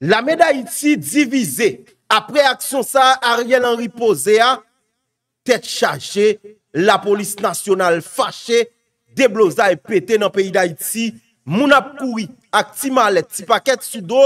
La me da iti divize apre aksyon sa a riel an ripoze a Tet chaje la polis nasyonal fache De blozay pete nan peyi da iti Moun ap koui ak ti malet ti paket su do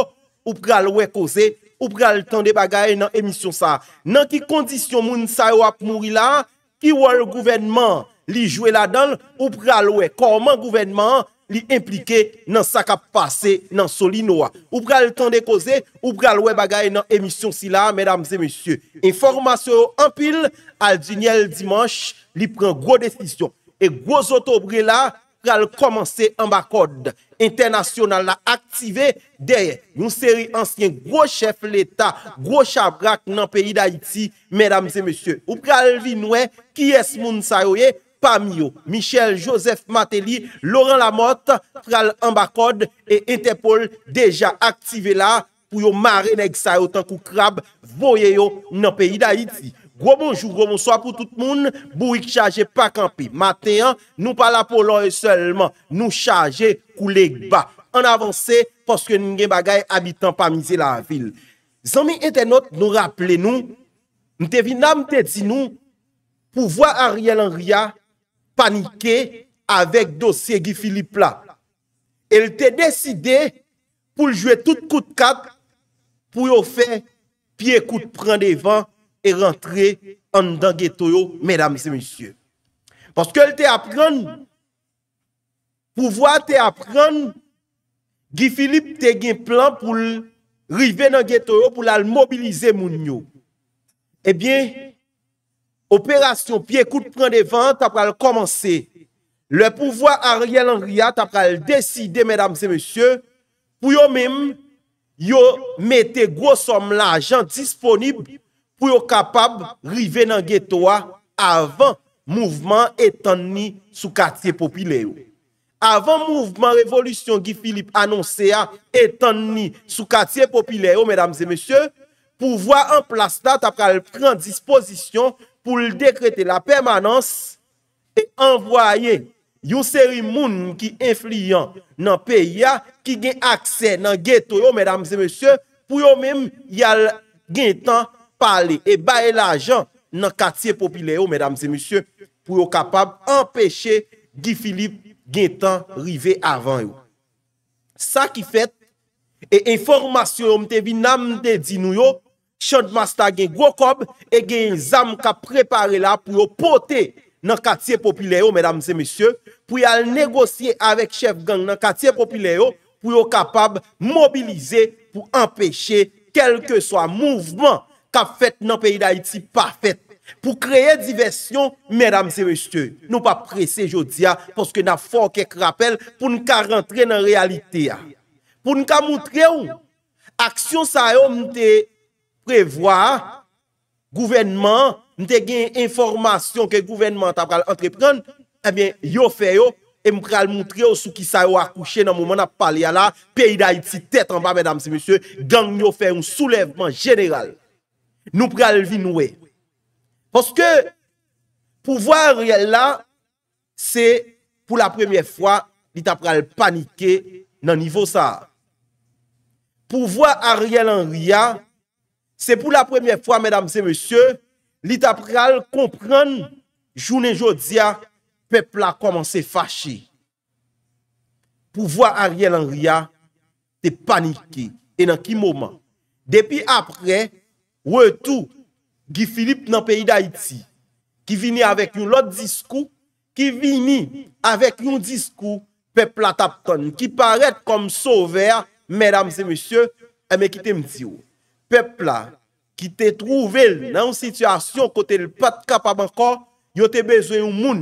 Ou pral wè koze ou pral tan de bagay nan emisyon sa Nan ki kondisyon moun sa yo ap mouri la Ki wòl gouvenman li jwe la don Ou pral wè kòman gouvenman li implike nan sakap pase nan soli noua. Ou pral tande koze, ou pral we bagay nan emisyon si la, mèdames et mèsyè. Informasyon anpil, al jinyel dimanche, li pran gwo desisyon. E gwo zotobre la, pral komanse ambakod. Internasyonnal la aktive, deye, yon seri ansyen gwo chef l'Etat, gwo chabrak nan peyi da iti, mèdames et mèsyè. Ou pral vi noue, ki es moun sayoye, Pamyo, Michel, Joseph, Mateli, Laurent Lamotte, Tral, Mbakode, et Interpol, deja aktive la pou yo mare neg sayotan kou krab, voye yo nan peyi da iti. Gwo bonjou, gwo bonsoa pou tout moun, bou yik chaje pa kampi. Matean, nou pala pou loye selman, nou chaje kou legba. An avanse, foske nge bagay abitan pamize la vil. Zanmi ete not nou rappele nou, mtevi nam te di nou, pou vwa Ariel Anria, panike avèk dosye Gifilip la. El te deside pou l'jwe tout kout kat pou yo fè pi ekout pran devan e rentre an dan getoyo, mèdames et monsieurs. Paske el te apran, pou vwa te apran, Gifilip te gen plan pou l'rive nan getoyo, pou l'al mobilize moun yo. Ebyen, eh Operasyon piye kout pren devan tap pral komanse. Le pouvoi Ariel Angria tap pral deside, mèdames et mèsyè, pou yo mèm yo mette gwo som la ajan disponib pou yo kapab rive nan getoa avan mouvman etan ni sou katiye popileyo. Avan mouvman revolusyon gi Filip anonse a etan ni sou katiye popileyo, mèdames et mèsyè, pouvoi anplas la tap pral pren disposisyon pou l dekrete la permanans e envoye yon seri moun ki inflian nan peya ki gen akse nan geto yo, mèdames et mèsyè, pou yo mèm yal gen tan pale e baye la jan nan katye popile yo, mèdames et mèsyè, pou yo kapab empèche Gifilip gen tan rive avan yo. Sa ki fèt, e informasyon yo mte vi nan mde di nou yo, Chant Masta gen Gwokob e gen zanm ka prepare la pou yo pote nan katiye popile yo, pou yo al negosye avek chef gang nan katiye popile yo, pou yo kapab mobilize pou empeshe kelke swa mouvman ka fet nan peyi da iti pa fet. Pou kreye diversyon, mèdam se mèste, nou pa prese jodi ya, porske na fò kek rappel pou nou ka rentre nan realite ya. Pou nou ka moutre ou, aksyon sa yo mte... Gouvenman... Nte gen informasyon... Ke gouvenman ta pral entrepren... Ebyen eh yo feyo... E m pral moutre yo sou ki sa yo akouche... Nan mouman ap pale ya la... Peyi da iti tet an ba bedam si monsye... Gang yo feyo soulevman general... Nou pral vi noue... Poske... Pouvoi a riyel la... Se pou la premye fwa... Li ta pral panike nan nivo sa... Pouvoi a riyel an riyan... Se pou la premye fwa, medam se monsye, li tap ral kompren, jounen jodia, pepla koman se fache. Pou vwa Ariel Anriya, te panike, e nan ki mouman. Depi apre, wè tou, gifilip nan peyi da iti, ki vini avèk yon lot diskou, ki vini avèk yon diskou, pepla tap kon, ki paret kom sover, medam se monsye, e me kite mdi ou. Pepl la ki te trouvel nan sityasyon kote li pat kapab ankon, yo te bezwen yon moun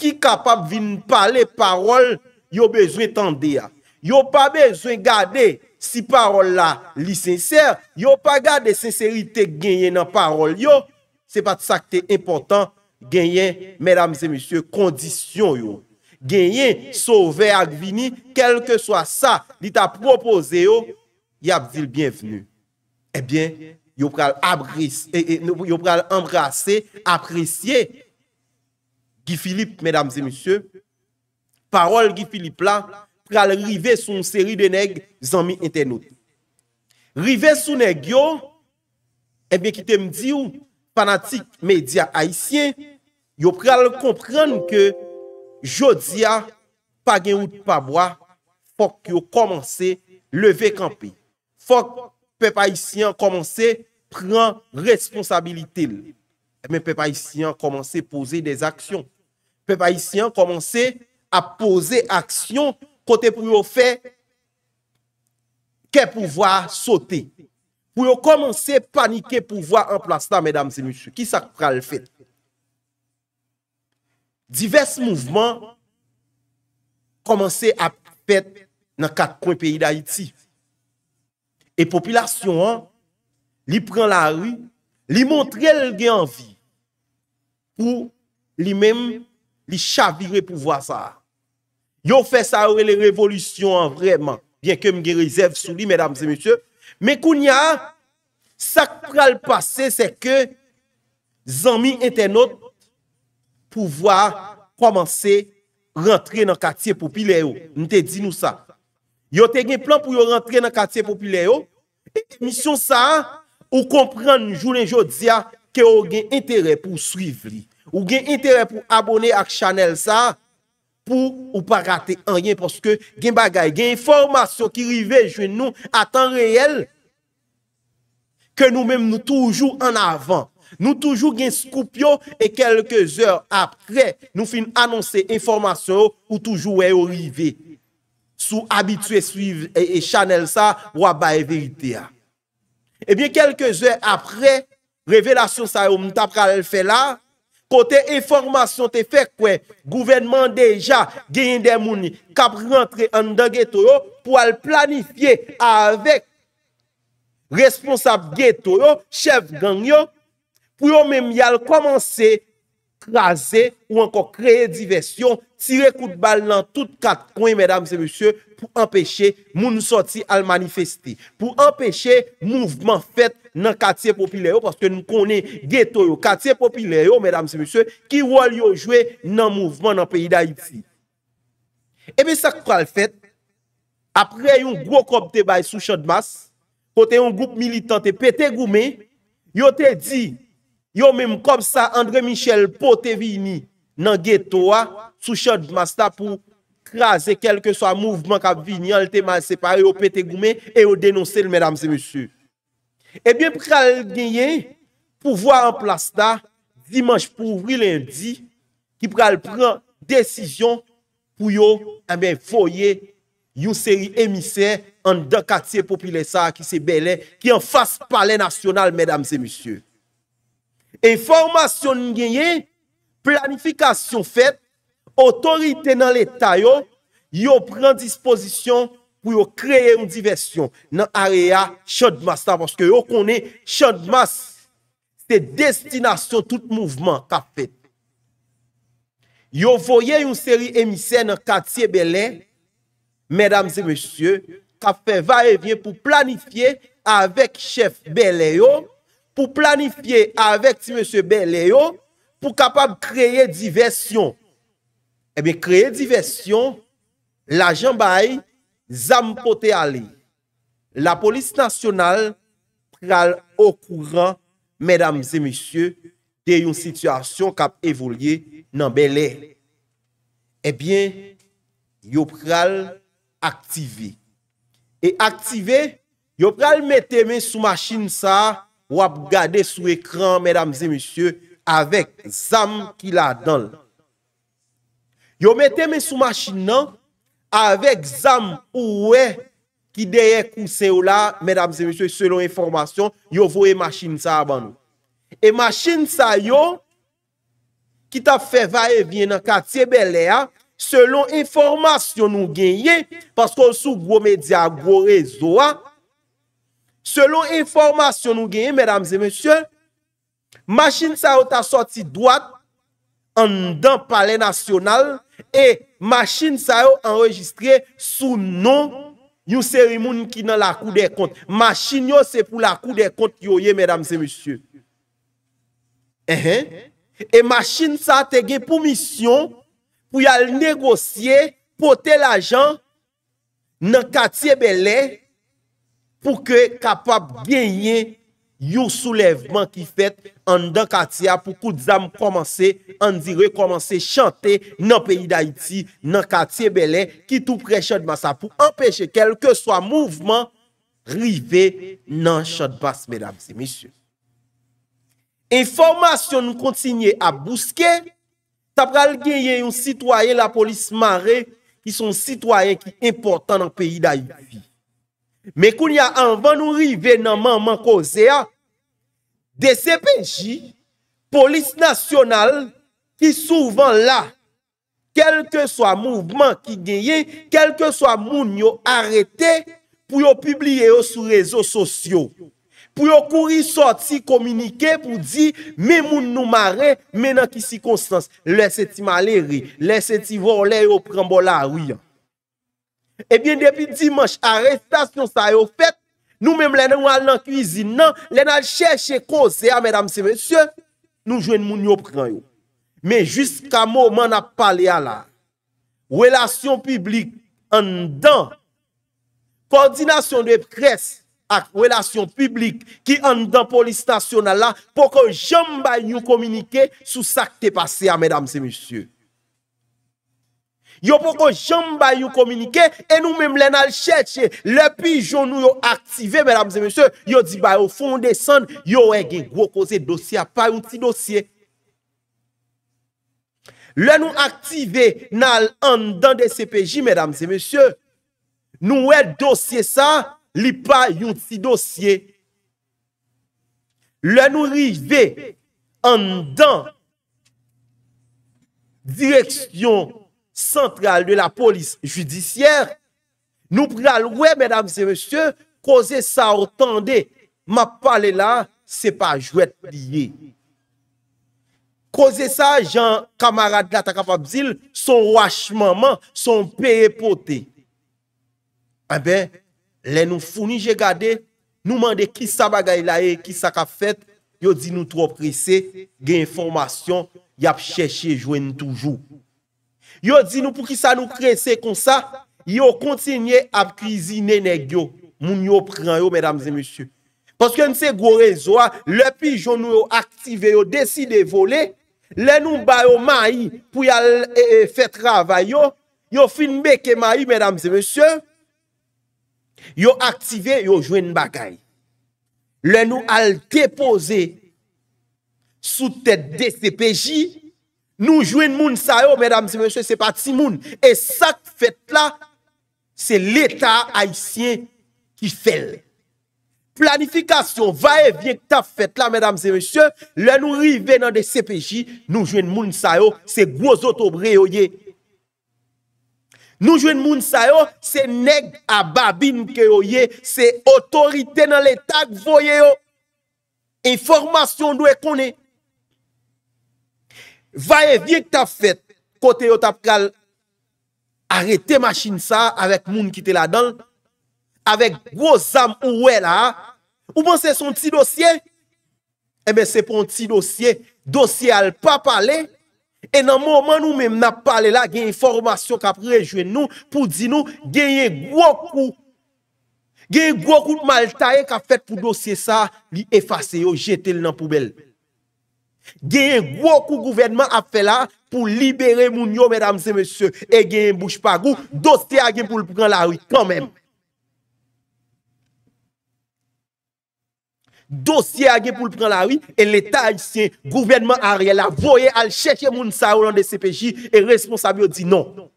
ki kapab vin pale parol, yo bezwen tende ya. Yo pa bezwen gade si parol la lisensyer, yo pa gade senserite genyen nan parol yo, se pat sakte important genyen, medam se misyo, kondisyon yo. Genyen, sove ak vini, kel ke swa sa li ta propose yo, yap zil bienvenu. Ebyen, eh yo pral abris, eh, eh, yo pral embrase, apresye Gifilip, medamze monsye, parol Gifilip la, pral rive sou seri de neg zanmi entenoti. Rive sou neg yo, ebyen ki te mdi ou panatik media aisyen, yo pral kompren ke jodia pa gen ou pabwa fok yo komanse leve kampi. Fok Pepayisyen komanse pran responsabilite li. Men pepayisyen komanse pose des aksyon. Pepayisyen komanse apose aksyon kote pou yo fe ke pouvo a sote. Pou yo komanse panike pouvo a emplasta, medam se monsye. Ki sak pral fet? Diverse mouvman komanse apet nan katkwen peyi da iti. E popilasyon an, li pren la ru, li montre el gen anvi pou li menm li chavire pou vwa sa. Yo fè sa oure le revolusyon an vreman, bien ke mge rezèv sou li, mèdames et mètyò. Mè koun ya, sak pral pase se ke zanmi ente not pou vwa kwa manse rentre nan katye popile yo. Nte di nou sa. yo te gen plan pou yo rentre nan katiye popile yo, misyon sa, ou kompren nou jounen jodia, ke ou gen entere pou suiv li, ou gen entere pou abone ak chanel sa, pou ou pa rate anyen, poske gen bagay, gen informasyon ki rive jwen nou, a tan reyel, ke nou menm nou toujou an avan, nou toujou gen skup yo, e kelke zèr apre, nou fin annonse informasyon ou toujou wè yo rive yo, sou abitwe suive e chanel sa wabay veyite ya. Ebyen, eh kelke zwe apre, revelasyon sa yo mta pral fe la, kote informasyon te fe kwe, gouvenman deja genye demouni kap rentre an da getoro pou al planifiye avek responsab getoro, chef gangyo, pou yo mem yal komanse krasi ou anko kreye diversyon Tire kout bal nan tout kat konye mèdames et monsieurs pou empèche moun soti al manifesti. Pou empèche mouvment fèt nan katiè popilè yo paske nou konè gètou yo. Katiè popilè yo mèdames eh et monsieurs ki wòl yo jwè nan mouvment nan peyi da yipsi. Ebe sak kwa l fèt? Apre yon gro kob te bay sou chan d'mas pote yon goup militante pete goume yo te di yo mèm kob sa André Michel pote vini nan getoa, sou chad masta pou kraser kelke sa mouvman ka vinyan lte man separe ou pete goume e ou denonsel, mèdames et monsieurs. Ebyen eh pral genye pou vwa an plasta dimanche pou wili lindi ki pral pran desisyon pou yo ame eh foye yon seri emisè an de katye popilesa ki se belè ki an fase pale nasyonal, mèdames et monsieurs. E formasyon genye planifikasyon fet, otorite nan leta yo, yo pren disposisyon pou yo kreye yon diversyon nan area Chodmas. Tavoske yo konen Chodmas, se destinasyon tout mouvman kapet. Yo voye yon seri emisen nan Katie Belen, medamze monsye, kapet va evyen pou planifiye avek chef Belen yo, pou planifiye avek ti monsye Belen yo, pou kapap kreye diversyon. Ebe, kreye diversyon, la janbay zampote ale. La polis nasyonal pral okouran, medamze misyo, te yon situasyon kap evolye nan belè. Ebyen, yo pral aktive. E aktive, yo pral meteme sou machin sa, wap gade sou ekran, medamze misyo, avèk zam ki la dal. Yo metèmè sou machin nan, avèk zam ou wè, ki deyè kousè ou la, mèdames et messieurs, selon informasyon, yo vouye machin sa aban. E machin sa yo, ki ta fè va evye nan katiye belè a, selon informasyon nou genye, paskò sou gwo media, gwo rezo a, selon informasyon nou genye, mèdames et messieurs, Machin sa yo ta sorti doat an dan pale nasyonal e machin sa yo enregistre sou nou yon seri moun ki nan la kou de kont. Machin yo se pou la kou de kont yoye, medam se, monsye. Ehe. E machin sa tege pou misyon pou yal negosye pote la jan nan katiye belè pou kre kapap genye Yow soulevman ki fet an dan katiya pou kout zam komanse, an dire komanse chante nan peyi da iti, nan katiye belen ki tou prechot basa pou empèche kelke swa mouvman rive nan chot bas, mèdames et mèsyou. Enformasyon nou kontinye a bouske, tapral genye yon sitwayen la polis mare, ki son sitwayen ki important nan peyi da iti. Mè koun ya anvan nou rive nanman mankose a, de sepeji, polis nasyonal ki souvan la, kelke swa mouvman ki genye, kelke swa moun yo arete pou yo publie yo sou rezo sosyo, pou yo kouri soti komunike pou di, mè moun nou mare menan ki si konstans, lè se ti maleri, lè se ti vorle yo pranbo la wiyan. Ebyen eh depi dimanche a restasyon sa yo fèt, nou mèm lènen wèl nan kuizin nan, lènen al chèche koze a mèdam se mèsyon, nou jwen moun yo pran yo. Mè jiska mò man ap pale a la, wèlasyon publik an dan, koordinasyon dèp kres ak wèlasyon publik ki an dan polistasyon a la pou kon jambay nou komunike sou sa k te pase a mèdam se mèsyon. Yon pou kon jom ba yon komunike E nou mem lè nan chèche Lè pi joun nou yon aktive Yon di ba yon fonde san Yon wè e gen gwo kose dosye A pa yon ti dosye Lè nou aktive Nan an dan de CPJ Mèdames et mèsyè Nou wè e dosye sa Li pa yon ti dosye Lè nou rive An dan Direksyon Sentral de la polis judisyer Nou prilalwe Mèdames et messieurs Koze sa otande Ma pale la se pa jwet liye Koze sa Jan kamarade la takapabzil Son wachmanman Son peyepote eh A be Le nou founi je gade Nou mande ki sa bagay la e Ki sa ka fet Yo di nou tro prese Ge informasyon Yap chèche jwen toujou Yo di nou pou ki sa nou krese kon sa, yo kontinye ap krizi nenek yo, moun yo pran yo, mesdames et messieurs. Paske nse gwo rezo a, le pijon nou yo aktive, yo desi de vole, le nou bayo mayi pou yal e, e, fe travay yo, yo finbeke mayi, mesdames et messieurs, yo aktive, yo jwen bagay. Le nou al depoze, sou tet de sepeji, Nou jwen moun sa yo, mèdam se mèche, se pati moun. E sak fèt la, se l'état haïsien ki fèl. Planifikasyon, va e vyen kta fèt la, mèdam se mèche, lè nou rive nan de CPJ, nou jwen moun sa yo, se gwozot obre yo ye. Nou jwen moun sa yo, se neg ababin ke yo ye, se otorite nan l'état kvoye yo, e formasyon nou e koney. Vaye viek ta fèt kote yo tap kal Arre te machin sa Avèk moun ki te la dan Avèk gwo zam ou wè la Ou bon se son ti dosye Ebe eh se pon ti dosye Dosye al pa pale E nan mouman ou mèm na pale la Genye informasyon kap rejwen nou Pou di nou genye gwo kou Genye gwo kou Maltaye kap fèt pou dosye sa Li efase yo, jetel nan poubel Moun Gye yon woku gouverman ap fela pou libere moun yo, mèdamse, mèse, e gye yon bouche pa gwo, dosye a gen pou l pran lawi, kanmèm. Dosye a gen pou l pran lawi, e l etat a yosye, gouverman a riela, voye al chèche moun sa ou lan de CPJ, e responsab yo di non.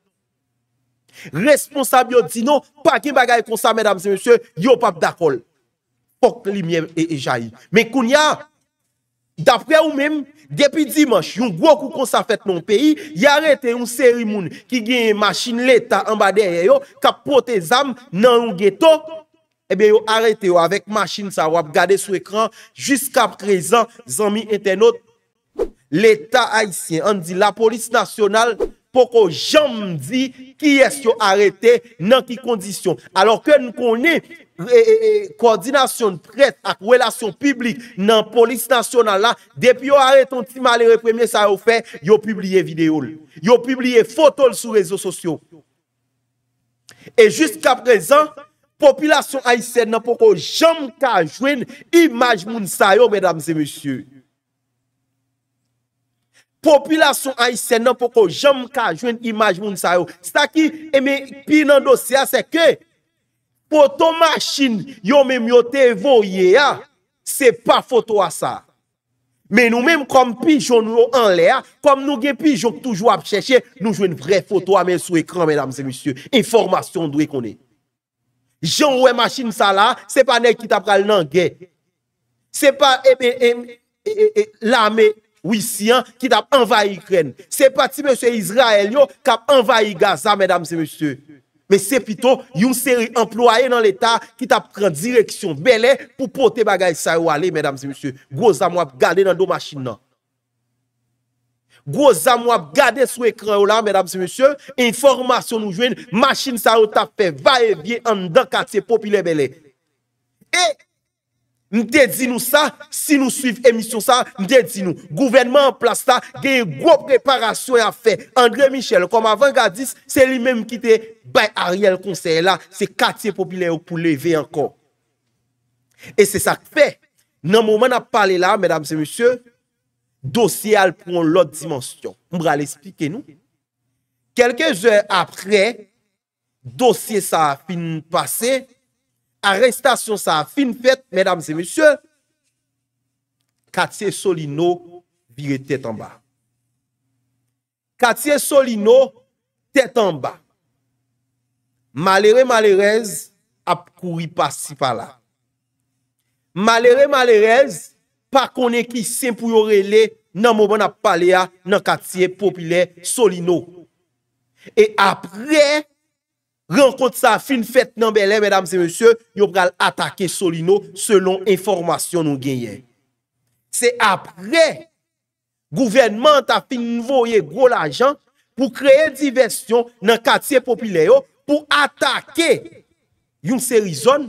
Responsab yo di non, pa gen bagay konsa, mèdamse, mèse, yo pap dakol. Pok li mèm e e jayi. Mè koun ya, Dapre ou mèm, depi dimanche, yon gwo kou kon sa fèt non peyi, yarete yon serimoun ki gen yon machin l'Etat amba derye yo, kap pote zam nan yon ghetto, ebe yo arete yo avèk machin sa wap gade sou ekran, jiska ap krezan, zanmi etenot, l'Etat haisyen, an di la polis nasyonal, poko janm di ki es yo arete nan ki kondisyon. Alors ke nou konè, E, e, e, koordinasyon prete ak relasyon publik nan polis nasyonal la, depi yo are ton tim ale repremye sa yo fe, yo publie videol. Yo publie fotol sou rezo sosyo. E jist ka prezan, populasyon aise nan poko jam ka jwen imaj moun sa yo, medam se monsye. Populasyon aise nan poko jam ka jwen imaj moun sa yo. Staki eme eh pinan dosya se ke Foto machin yon men myote voye a, se pa foto a sa. Men nou men kom pijon nou an le a, kom nou gen pijon toujou ap chèche, nou jwen vre foto a men sou ekran, mèdames et messieurs, informasyon dwe konen. Joun wè machin sa la, se pa ne kita pral nan gen. Se pa ebe, ebe, ebe, e, lame wisyan kita anva yikren. Se pa ti mèsyo Israel yo, kap anva yikaz a, mèdames et messieurs. Ve se pito, yon seri employe nan l'Etat ki tap pren direksyon belè pou pote bagay sa yo ale, mesdames et messieurs. Gwo zam wap gade nan do masjine nan. Gwo zam wap gade sou ekran yo la, mesdames et messieurs, informasyon nou jwen, masjine sa yo tape, va evye an dan kate popile belè. Ndiye di nou sa, si nou suiv emisyon sa, ndiye di nou. Gouvernment plas sa, genye gwo preparasyon a fe. Andre Michel, kom avan ga dis, se li men mkite, bay a riyal konsey la, se katiye popile ou pou leve ankon. E se sa kfe, nan mouman a pale la, dosye al proun lout dimensyon. Mbra l'esplike nou. Kelke zyon apre, dosye sa pin pase, Arrestasyon sa a fin fèt, mèdames et mèsyè, Katye Solino bire tèt an ba. Katye Solino tèt an ba. Malere malerez ap kouri pasi pa la. Malere malerez pa konen ki sempuyo rele nan moubon ap palea nan Katye Popile Solino. E apre e renkont sa fin fèt nan belè, yon pral atake solino selon informasyon nou genyen. Se apre, gouvenman ta fin nivoye gwo la jan pou kreye diversyon nan katye popileyo pou atake yon serizon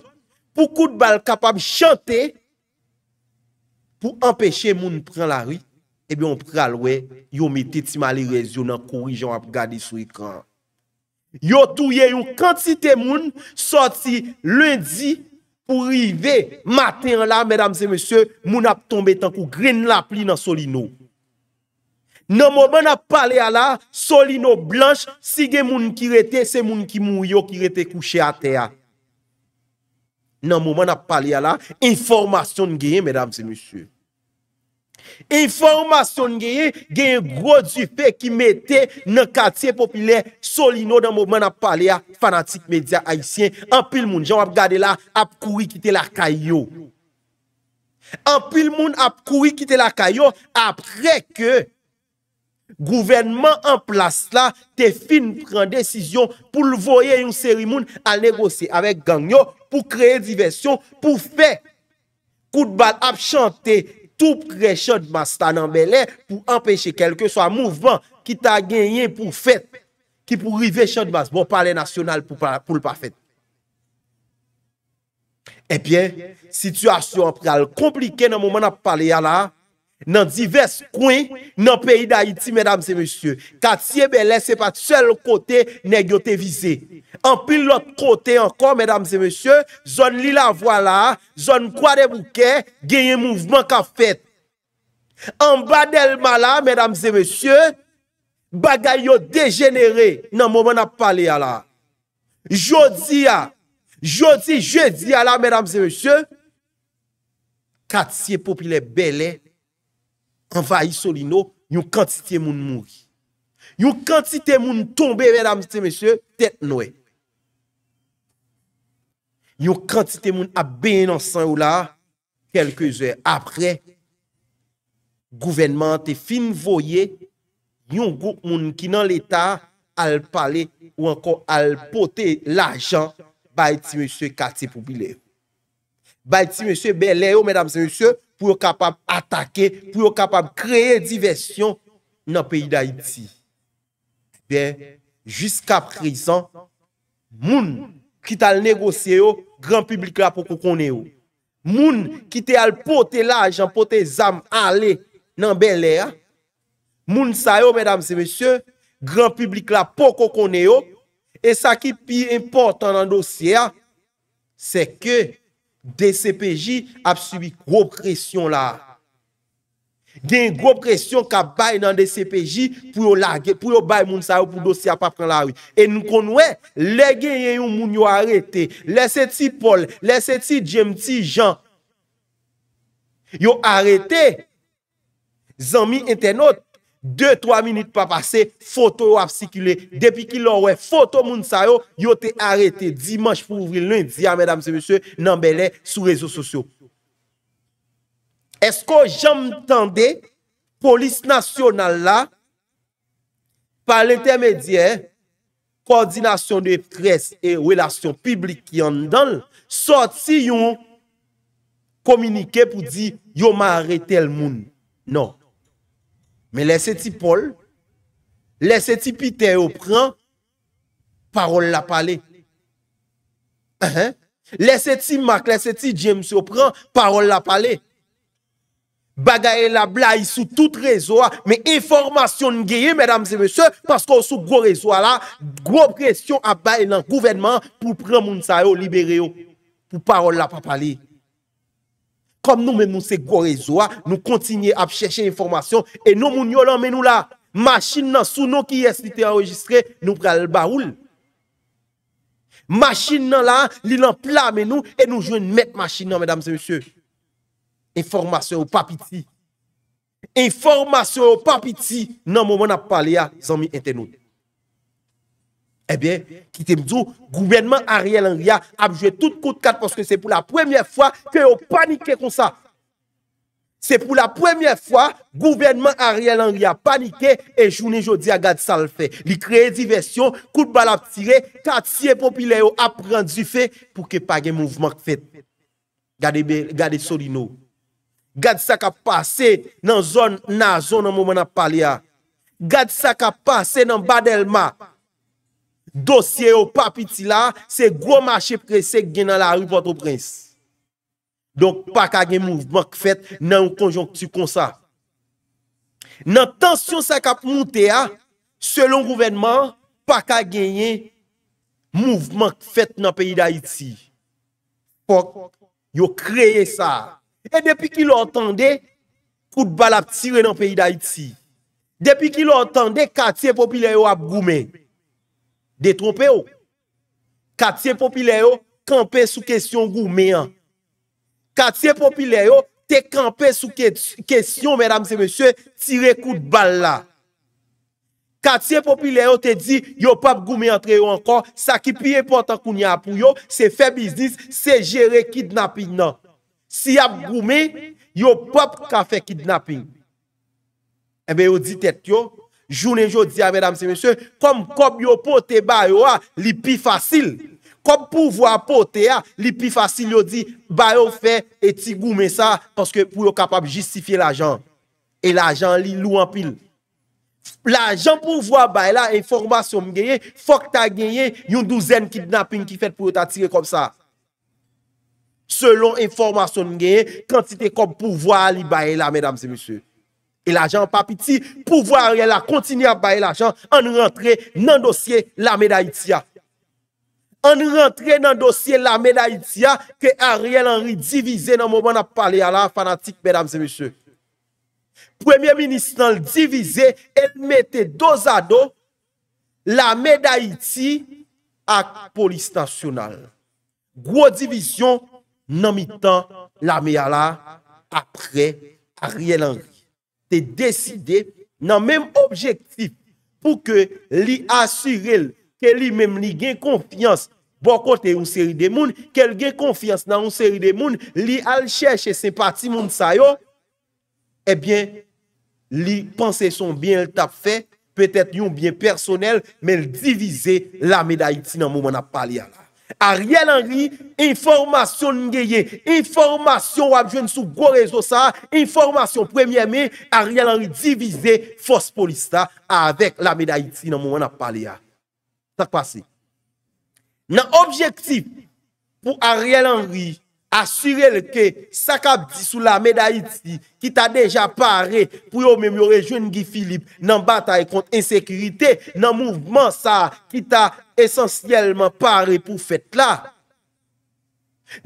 pou kout bal kapab chante pou empèche moun pran la ri, ebyon pral we yon miti ti mali rezyon nan korijon ap gade sou ikran. Yo tou ye yon kant si te moun, soti lundi pou rive, maten la, mèdam se mèsyè, moun ap tombe tan kou gren la pli nan solino. Nan mouman ap pale ala, solino blanche, si gen moun ki rete, se moun ki mou yo ki rete kouche a teya. Nan mouman ap pale ala, informasyon gen, mèdam se mèsyè. E yon formasyon gen yon gen yon grojifè ki mette nan katye popile solino dan mouman ap pale a fanatik media haisyen. Anpil moun, jan wap gade la ap koui kite la kayo. Anpil moun ap koui kite la kayo ap reke gouvenman anplas la te fin pren desisyon pou lvoye yon serimoun al negose avek gangyo pou kreye diversyon pou fe kout bal ap chante Poupre Chod Bas ta nanbele pou empèche kelke so a mouvman ki ta genyen pou fèt. Ki pou rive Chod Bas bon pale nasyonal pou l pa fèt. Ebyen, eh situasyon pral komplike nan mouman ap pale yal ha. nan divers kwen nan peyi d'Haïti, mèdames et mèsyè. Katiye belè se pa tsel kote ne gyo te vize. Anpil lot kote ankon, mèdames et mèsyè, zon li la vwa la, zon kwa de bouke, genye mouvman ka fet. An ba del ma la, mèdames et mèsyè, bagay yo degenere nan mouman ap pale ya la. Jodi ya, jodi, jodi ya la, mèdames et mèsyè, katiye popile belè Anvayi soli nou, yon kantite moun mouy. Yon kantite moun tombe, mèdames et mèsyè, tèt nouè. Yon kantite moun a ben ansan ou la, kelke zè apre, gouvenman te fin voye, yon gout moun ki nan l'Etat al pale ou ankon al pote l'ajan bay ti mèsyè kati pou bilew. Ba iti monsye belè yo mèdam se monsye Pou yo kapam atake Pou yo kapam kreye diversyon Nan peyi da iti Ben, jiska prisan Moun Kit al negosye yo Gran publik la pou koko neyo Moun kit al pote la Jan pote zam ale nan belè ya Moun sayo mèdam se monsye Gran publik la pou koko neyo E sa ki pi Importan nan dosye ya Se ke Moun D.C.P.J. ap subi. Grob kresyon la. Gen yon grob kresyon ka bay nan D.C.P.J. pou yo bay moun sa yo pou dosi ap apren la yo. E nou konwe, le gen yon moun yo arete. Lese ti Paul, lese ti Jemti, Jean. Yo arete. Zanmi internet. 2-3 minute pa pase, foto ap sikile. Depi ki lorwe, foto moun sayo, yo te arete. Dimanche pou ouvri lundi, ya mèdame se mèche, nanbele sou rezo sosyo. Esko jom tende, polis nasyonal la, pa l'intermedye, koordinasyon de pres e welasyon piblik yon dan, soti yon, komunike pou di, yo ma arete l moun. Non. Me lese ti Paul, lese ti Peter yo pran, parol la pale. Uh-huh. Lese ti Mark, lese ti James yo pran, parol la pale. Bagaye la bla yi sou tout rezo a, me informasyon ngeye, mesdames et messieurs, pasko sou gwo rezo a la, gwo presyon a bay nan kouvenman pou pran moun sa yo, libere yo, pou parol la pale. kom nou men nou se gwo rezo a, nou kontinye ap cheshe informasyon, e nou moun yo lan men nou la, masin nan sou nou ki yes li te a rejistre, nou pre al baoul. Masin nan la, li lan pla men nou, e nou jwen met masin nan, medam se monsye, informasyon ou papiti. Informasyon ou papiti, nan moun ap pale a, zan mi ente nou ne. Ebyen, eh ki te mdou, gouvenman Ariel Angria apjwe tout kout kat Koske se pou la premye fwa ke yo panike kon sa Se pou la premye fwa, gouvenman Ariel Angria panike E jouni jodi a gad sa l fe Li kreye diversyon, kout balap tire Kat siye popile yo apren di fe Pou ke page mouvman k fet Gade soli nou Gad sa ka pase nan zon nan zon nan mouman ap pale ya Gad sa ka pase nan badel ma Dosye yo papi ti la, se gwo mache presek gen nan la rupote ou prens. Donk pa ka gen mouvman k fèt nan yon konjonktif kon sa. Nan tansyon sa kap moute ya, selon rouvènman, pa ka gen yen mouvman k fèt nan peyi da iti. Yo kreye sa. Depi ki lo antande, kout balap tire nan peyi da iti. Depi ki lo antande, katiye popile yo ap goumen. De trompe yo. Kat se popile yo, kampe sou kesyon goume an. Kat se popile yo, te kampe sou kesyon, mèdam se mèsyè, tire kout bal la. Kat se popile yo, te di, yo pap goume antre yo ankon, sa ki piye portan kouni apou yo, se fe biznis, se jere kidnapping nan. Si ap goume, yo pap ka fe kidnapping. Ebe yo di tet yo, Jounen jo di a, mèdame se mèsyè, kom kom yo pote bayo a, li pi fasil. Kom pou vwa pote a, li pi fasil yo di, bayo fe eti goume sa, paske pou yo kapab justifiye la jan. E la jan li lou an pil. La jan pou vwa baye la, informasyon mgeye, fok ta genye, yon douzen kidnapping ki fet pou yo ta tire kom sa. Selon informasyon mgeye, kantite kom pou vwa li baye la, mèdame se mèsyè. E la jan papiti pou vwa Ariel a kontinye a baye la jan an rentre nan dosye la Medayitia. An rentre nan dosye la Medayitia ke Ariel Henry divize nan mouman a pale ala fanatik bedam se meshe. Premier ministre nan divize et mette dosado la Medayitia ak polis nasyonal. Gwo divizyon nan mitan la Medayitia apre Ariel Henry. de deside nan menm objektif pou ke li asyrel ke li menm li gen konfians bokote yon seri de moun, ke li gen konfians nan yon seri de moun, li al chèche se pati moun sayo, ebyen, eh li panse son byen l tap fè, petèt yon byen personel, men divize la meday ti nan mouman ap pali ala. Ariel Henry, informasyon ngeye, informasyon wap jwen sou gwo rezo sa, informasyon premye me, Ariel Henry divize fos polista avek la medayiti nan mwen ap pale ya. Sa kwa se? Nan objektif pou Ariel Henry Asyre l ke sakap di sou la medayiti ki ta deja pare pou yo memyore jwen gi Filip nan batay kont insekiritè nan mouvman sa ki ta esensyèlman pare pou fèt la.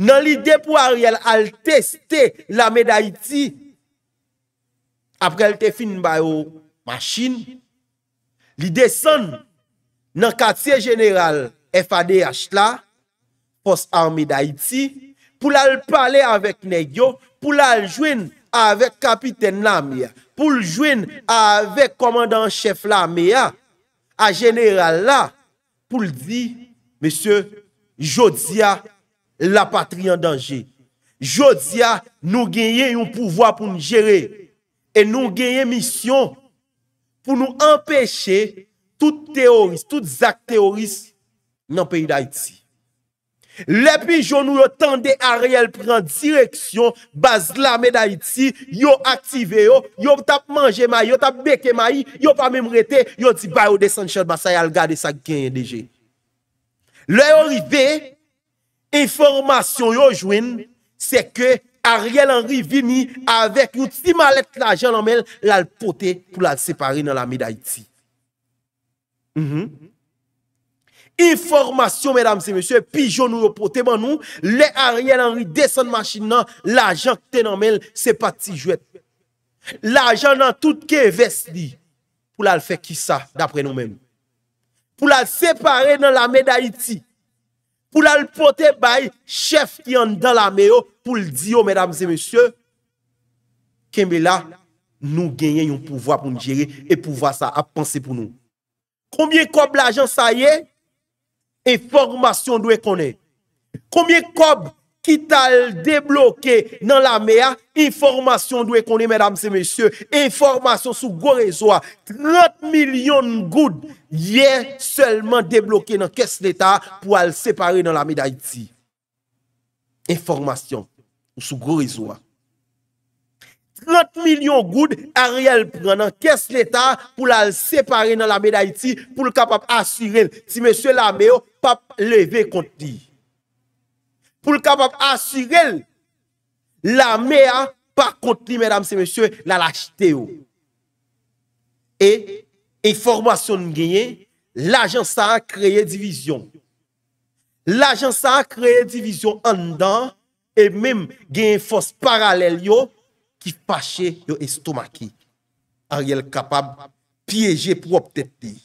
Nan li depo a riel al testè la medayiti apre l te finn bayo machin, li desen nan katye jeneral FADH la pos armedayiti. pou lal pale avèk negyo, pou lal jwen avèk kapiten la miya, pou l jwen avèk komandan chef la miya, a general la, pou l di, Mese, jodia la patri an danje. Jodia nou genye yon pouvoi pou nou jere, e nou genye misyon pou nou empèche tout teoris, tout zak teoris nan peyi d'Haïti. Lepi jounou yo tende Ariel pren direksyon baz la Medayiti, yo aktive yo, yo tap manje mayi, yo tap beke mayi, yo pa memrete, yo di bayo desan chad basa yal gade sa genye deje. Le oride, informasyon yo jwen, se ke Ariel Henry vini avek yo ti malet la jounan men, lal pote pou lal separe nan la Medayiti. Mh mh mh. informasyon, mèdames et mèsyon, pijon nou yo pote ban nou, le ariè nan ri desan machin nan, la jan kte nan oh, men, se pati jwèd. La jan nan tout ke invest di, pou la l fè ki sa, dapre nou men. Pou la l separe nan la men da iti. Pou la l pote bay, chef ki an dan la men yo, pou l di yo, mèdames et mèsyon, kembe la, nou genyen yon pouvoi pou mjere, e pouvoi sa apansè pou nou. Koumye kob la jan sa ye, e formasyon dwe konè. Komye kob ki tal deblokè nan la mea, e formasyon dwe konè, mèdam se mèsyè, e formasyon sou Goreswa, 30 milyon goud, ye selman deblokè nan kes l'Etat, pou al separe nan la mea d'Aiti. E formasyon sou Goreswa. 90 milyon goud a riel pren nan kes l'Etat pou la separe nan la Medayiti pou l'kapap asirel. Si monsye la meyo, pap leve konti. Pou l'kapap asirel, la meya pa konti, medam se monsye, la lachite yo. E, informasyon genye, l'Ajansa a kreye divizyon. L'Ajansa a kreye divizyon an dan, e mem genye fos paralel yo, ki fache yo estomaki a riyel kapab pyeje prop tetni.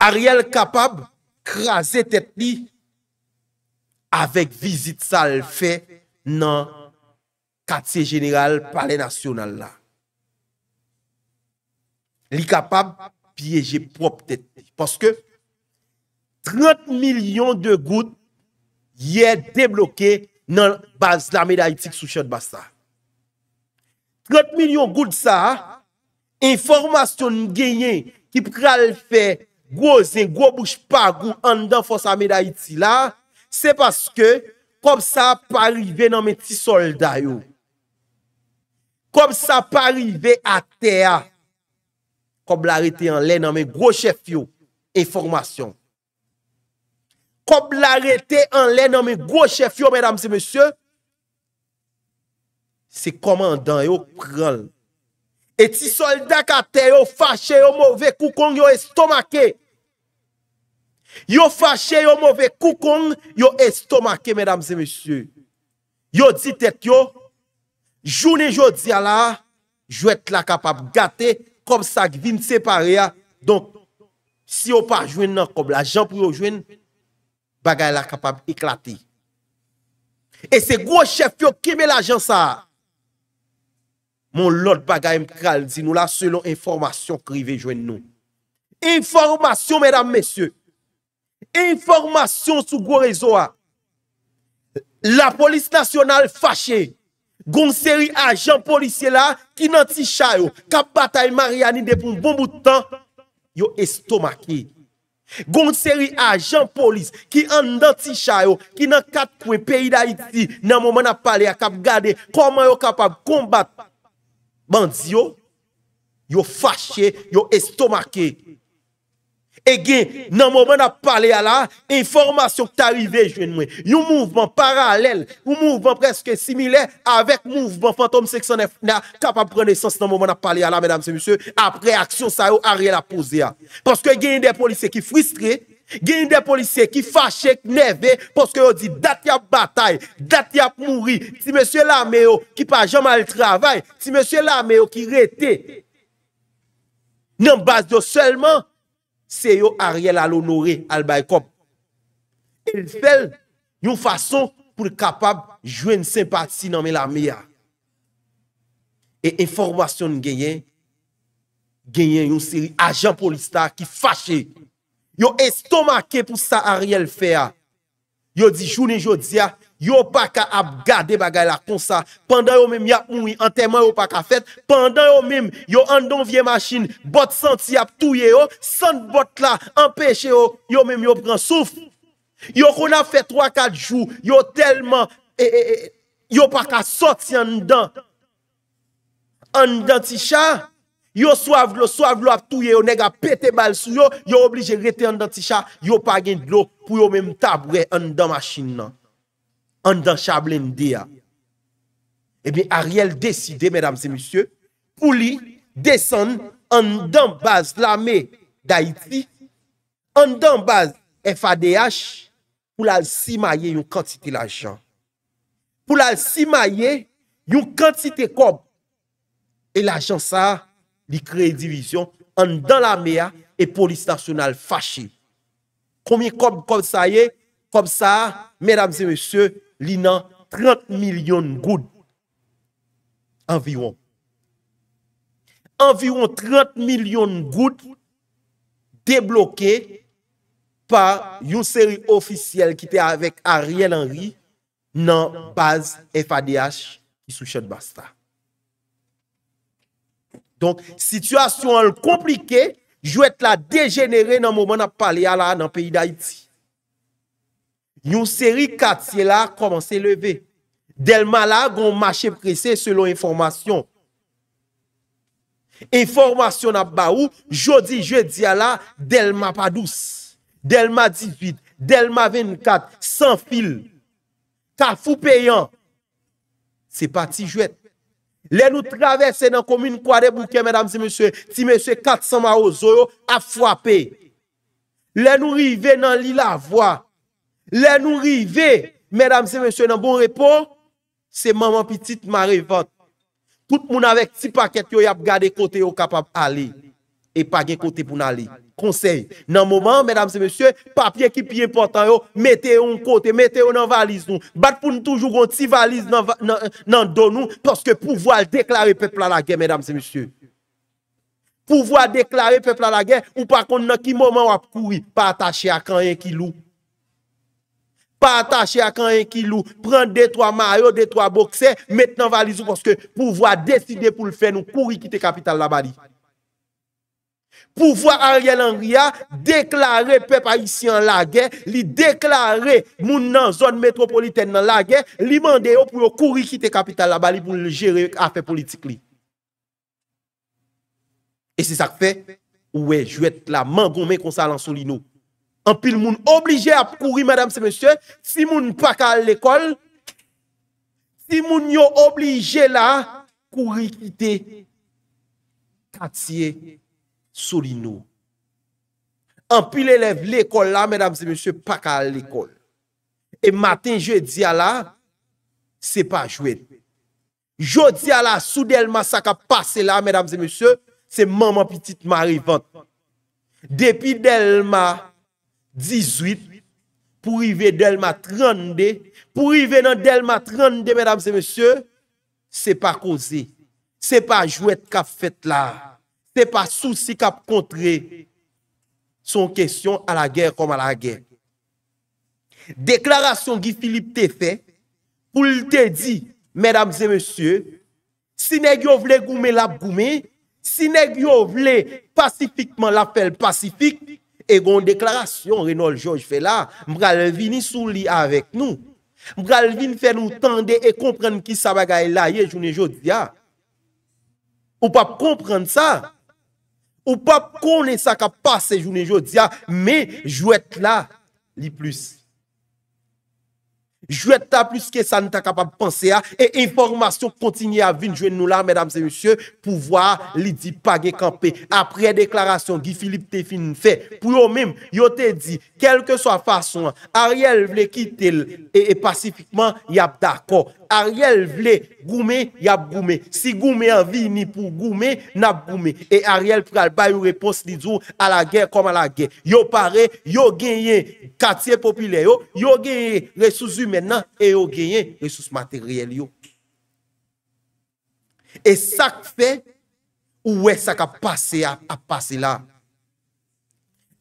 A riyel kapab krasi tetni avek vizit sal fe nan kate geniral pale nasyonal la. Li kapab pyeje prop tetni. Poske, 30 milyon de gout ye debloké nan bas la medayitik sou chot basa. 30 milyon gout sa, informasyon genyen, ki pou kral fè, gwo zè, gwo bouj pa, gwo andan fò sa me da iti la, se paske, kob sa pa rive nan men ti solday yo. Kob sa pa rive a te a, kob la rete an lè nan men gwo chef yo, informasyon. Kob la rete an lè nan men gwo chef yo, mèdam se mèsyò, Se komandan yo pral. Eti soldat kate yo fache, yo mouve koukong, yo estomake. Yo fache, yo mouve koukong, yo estomake, mèdames et messieurs. Yo dit et yo, jouni yo di ala, jou et la kapab gate, kom sa gvin separe ya. Donk, si yo pa jwen nan kob, la jan pou yo jwen, bagay la kapab eklate. Et se gwo chef yo kime la jan sa a? Mon lot bagayem kral di nou la selon informasyon kri vejwen nou. Informasyon, mèdam, mèsyon. Informasyon sou gwo rezo a. La polis nasyonal fache. Gon seri ajan polisye la ki nan ti chayo. Kap batay Mariani depon bon boutan. Yo estoma ki. Gon seri ajan polis ki an nan ti chayo. Ki nan kat kwe peyi da iti nan mouman ap pale a kap gade. Koman yo kapab kombat. Mandio, yo yo fâché, yo estomaqué. Et gen, nan moment parler à la, information qui est arrivée, je yon Un mouvement parallèle, un mouvement presque similaire avec mouvement Fantôme 609 capable de prendre naissance dans le moment de parler à la, mesdames et messieurs, après action, ça a la hein. Parce que gen y a des policiers qui frustrés, Gen yon de polisye ki fache k neve poske yon di dat yap batay, dat yap mouri, si monsye la meyo ki pa jam al travay, si monsye la meyo ki rete, nan bas yo selman, se yo ariel al onore al baykop. El fel yon fason pou li kapab jwen simpati nan men la meya. E informasyon genyen, genyen yon seri ajan polisya ki fache Yo estomake pour ça Ariel fait. Yo dit journée jodia, ah, yo pas qu'à garder bagay la comme ça. Pendant yo même y a mouri, enterrement yo pas ka fait. Pendant yo même yo andon vieille machine, bot senti a touye yo, sans bot là empêche yo, yo même yo prend souf. Yo qu'on a fait 3 4 jours, yo tellement et, eh, eh, eh, yo pas ka sorti en dedans. En dedans ti Yo soif l'eau, soif l'eau a touye, yo nèg a pété balle sou yo, yo obligé rester en dans chat, yo pas gen de l'eau pour yo même tabre en dans machine nan. En dan chablende a. Eh bien Ariel décide, mesdames et messieurs pour lui descendre en dans base l'armée d'Haïti, en dans base FADH pour la simayer une quantité d'argent. Pour la simayer une quantité de Et l'argent ça li kreye divisyon an dan la mea e polis nasyonal fachil komi kom sa ye kom sa, medam se mesye li nan 30 milyon goud anviron anviron 30 milyon goud debloké pa yon seri ofisyel ki te avek Ariel Henry nan baz FADH yisou chen basta Donk, situasyon anl komplike, jwet la degenere nan mouman ap pale ala nan peyi da iti. Yon seri katye la komanse leve. Delman la goun mache prese selon informasyon. Informasyon ap ba ou, jodi je di ala delman pa douz, delman 18, delman 24, san fil, ta fou peyan. Se pati jwet. Le nou travesse nan komine kwa de bouke, ti mèche 400 ma ou zo yo, a fwapè. Le nou rive nan li la vwa. Le nou rive, mèche nan bon repò, se maman pitit ma revote. Kout moun avek ti paket yo yap gade kote yo kapap ali, e pa gen kote pou nali. Konsey, nan mouman, mèdam se mèsyè, papye ki pi importan yo, metè yo an kote, metè yo nan valiz nou. Bat pou nou toujougon, ti valiz nan don nou, porske pouvoil deklare pepla la gen, mèdam se mèsyè. Pouvoil deklare pepla la gen, ou pakon nan ki mouman wap kouri, pa atache a kan yon ki lou. Pa atache a kan yon ki lou, pran de to a mar yo, de to a bokse, met nan valiz nou, porske pouvoil deside pou l fè nou, kouri kite kapital la bali. Pouvoi a rye lan rya, deklare pep a isi an la gen, li deklare moun nan zon metropoliten nan la gen, li mande yo pou yo kouri ki te kapital la bali pou li jere a fe politik li. E se sak fe, ouwe, jwet la man gome konsa lan soli nou. An pil moun oblije ap kouri, madame se monsye, si moun pak a l'ekol, si moun yo oblije la kouri ki te kapital. Sori nou Anpile lev l'ekol la Paka l'ekol E matin je di ala Se pa jwete Je di ala sou delma Sa ka pase la Se maman pitit mary vant Depi delma 18 Pou i ve delma 30 Pou i ve nan delma 30 Se pa kose Se pa jwete ka fete la te pa sou si kap kontre son kesyon a la gèr kom a la gèr. Deklarasyon gi Filip te fe, ou li te di, mèdames e monsye, si ne gyo vle goume lap goume, si ne gyo vle pasifikman lapel pasifik, e gon deklarasyon, reno ljoj fe la, mga lvi ni sou li avek nou, mga lvi ni fe nou tende e komprenm ki sa bagay la ye jouni jodi ya, ou pap komprenm sa, Ou pap konen sa ka pa se jounen jo diya, me jwet la li plus. Jouè ta plus ke sa ni ta kapab pense a E informasyon kontinye a vin Jouè nou la, mèdames et messieurs Pouvoi li di pa ge kampe Apre deklarasyon, gifilip te fin fè Pou yo mèm, yo te di Kelke so a fason, Ariel vle kitel e, e pasifikman, yap dakon Ariel vle goume, yap goume Si goume an vi ni pou goume, nap goume E Ariel pral bayou repos li djou A la gen kom a la gen Yo pare, yo genye katye popile yo Yo genye resouzume men nan e yo genyen resous materyel yo. E sak fe, ou we sak a pase eh la,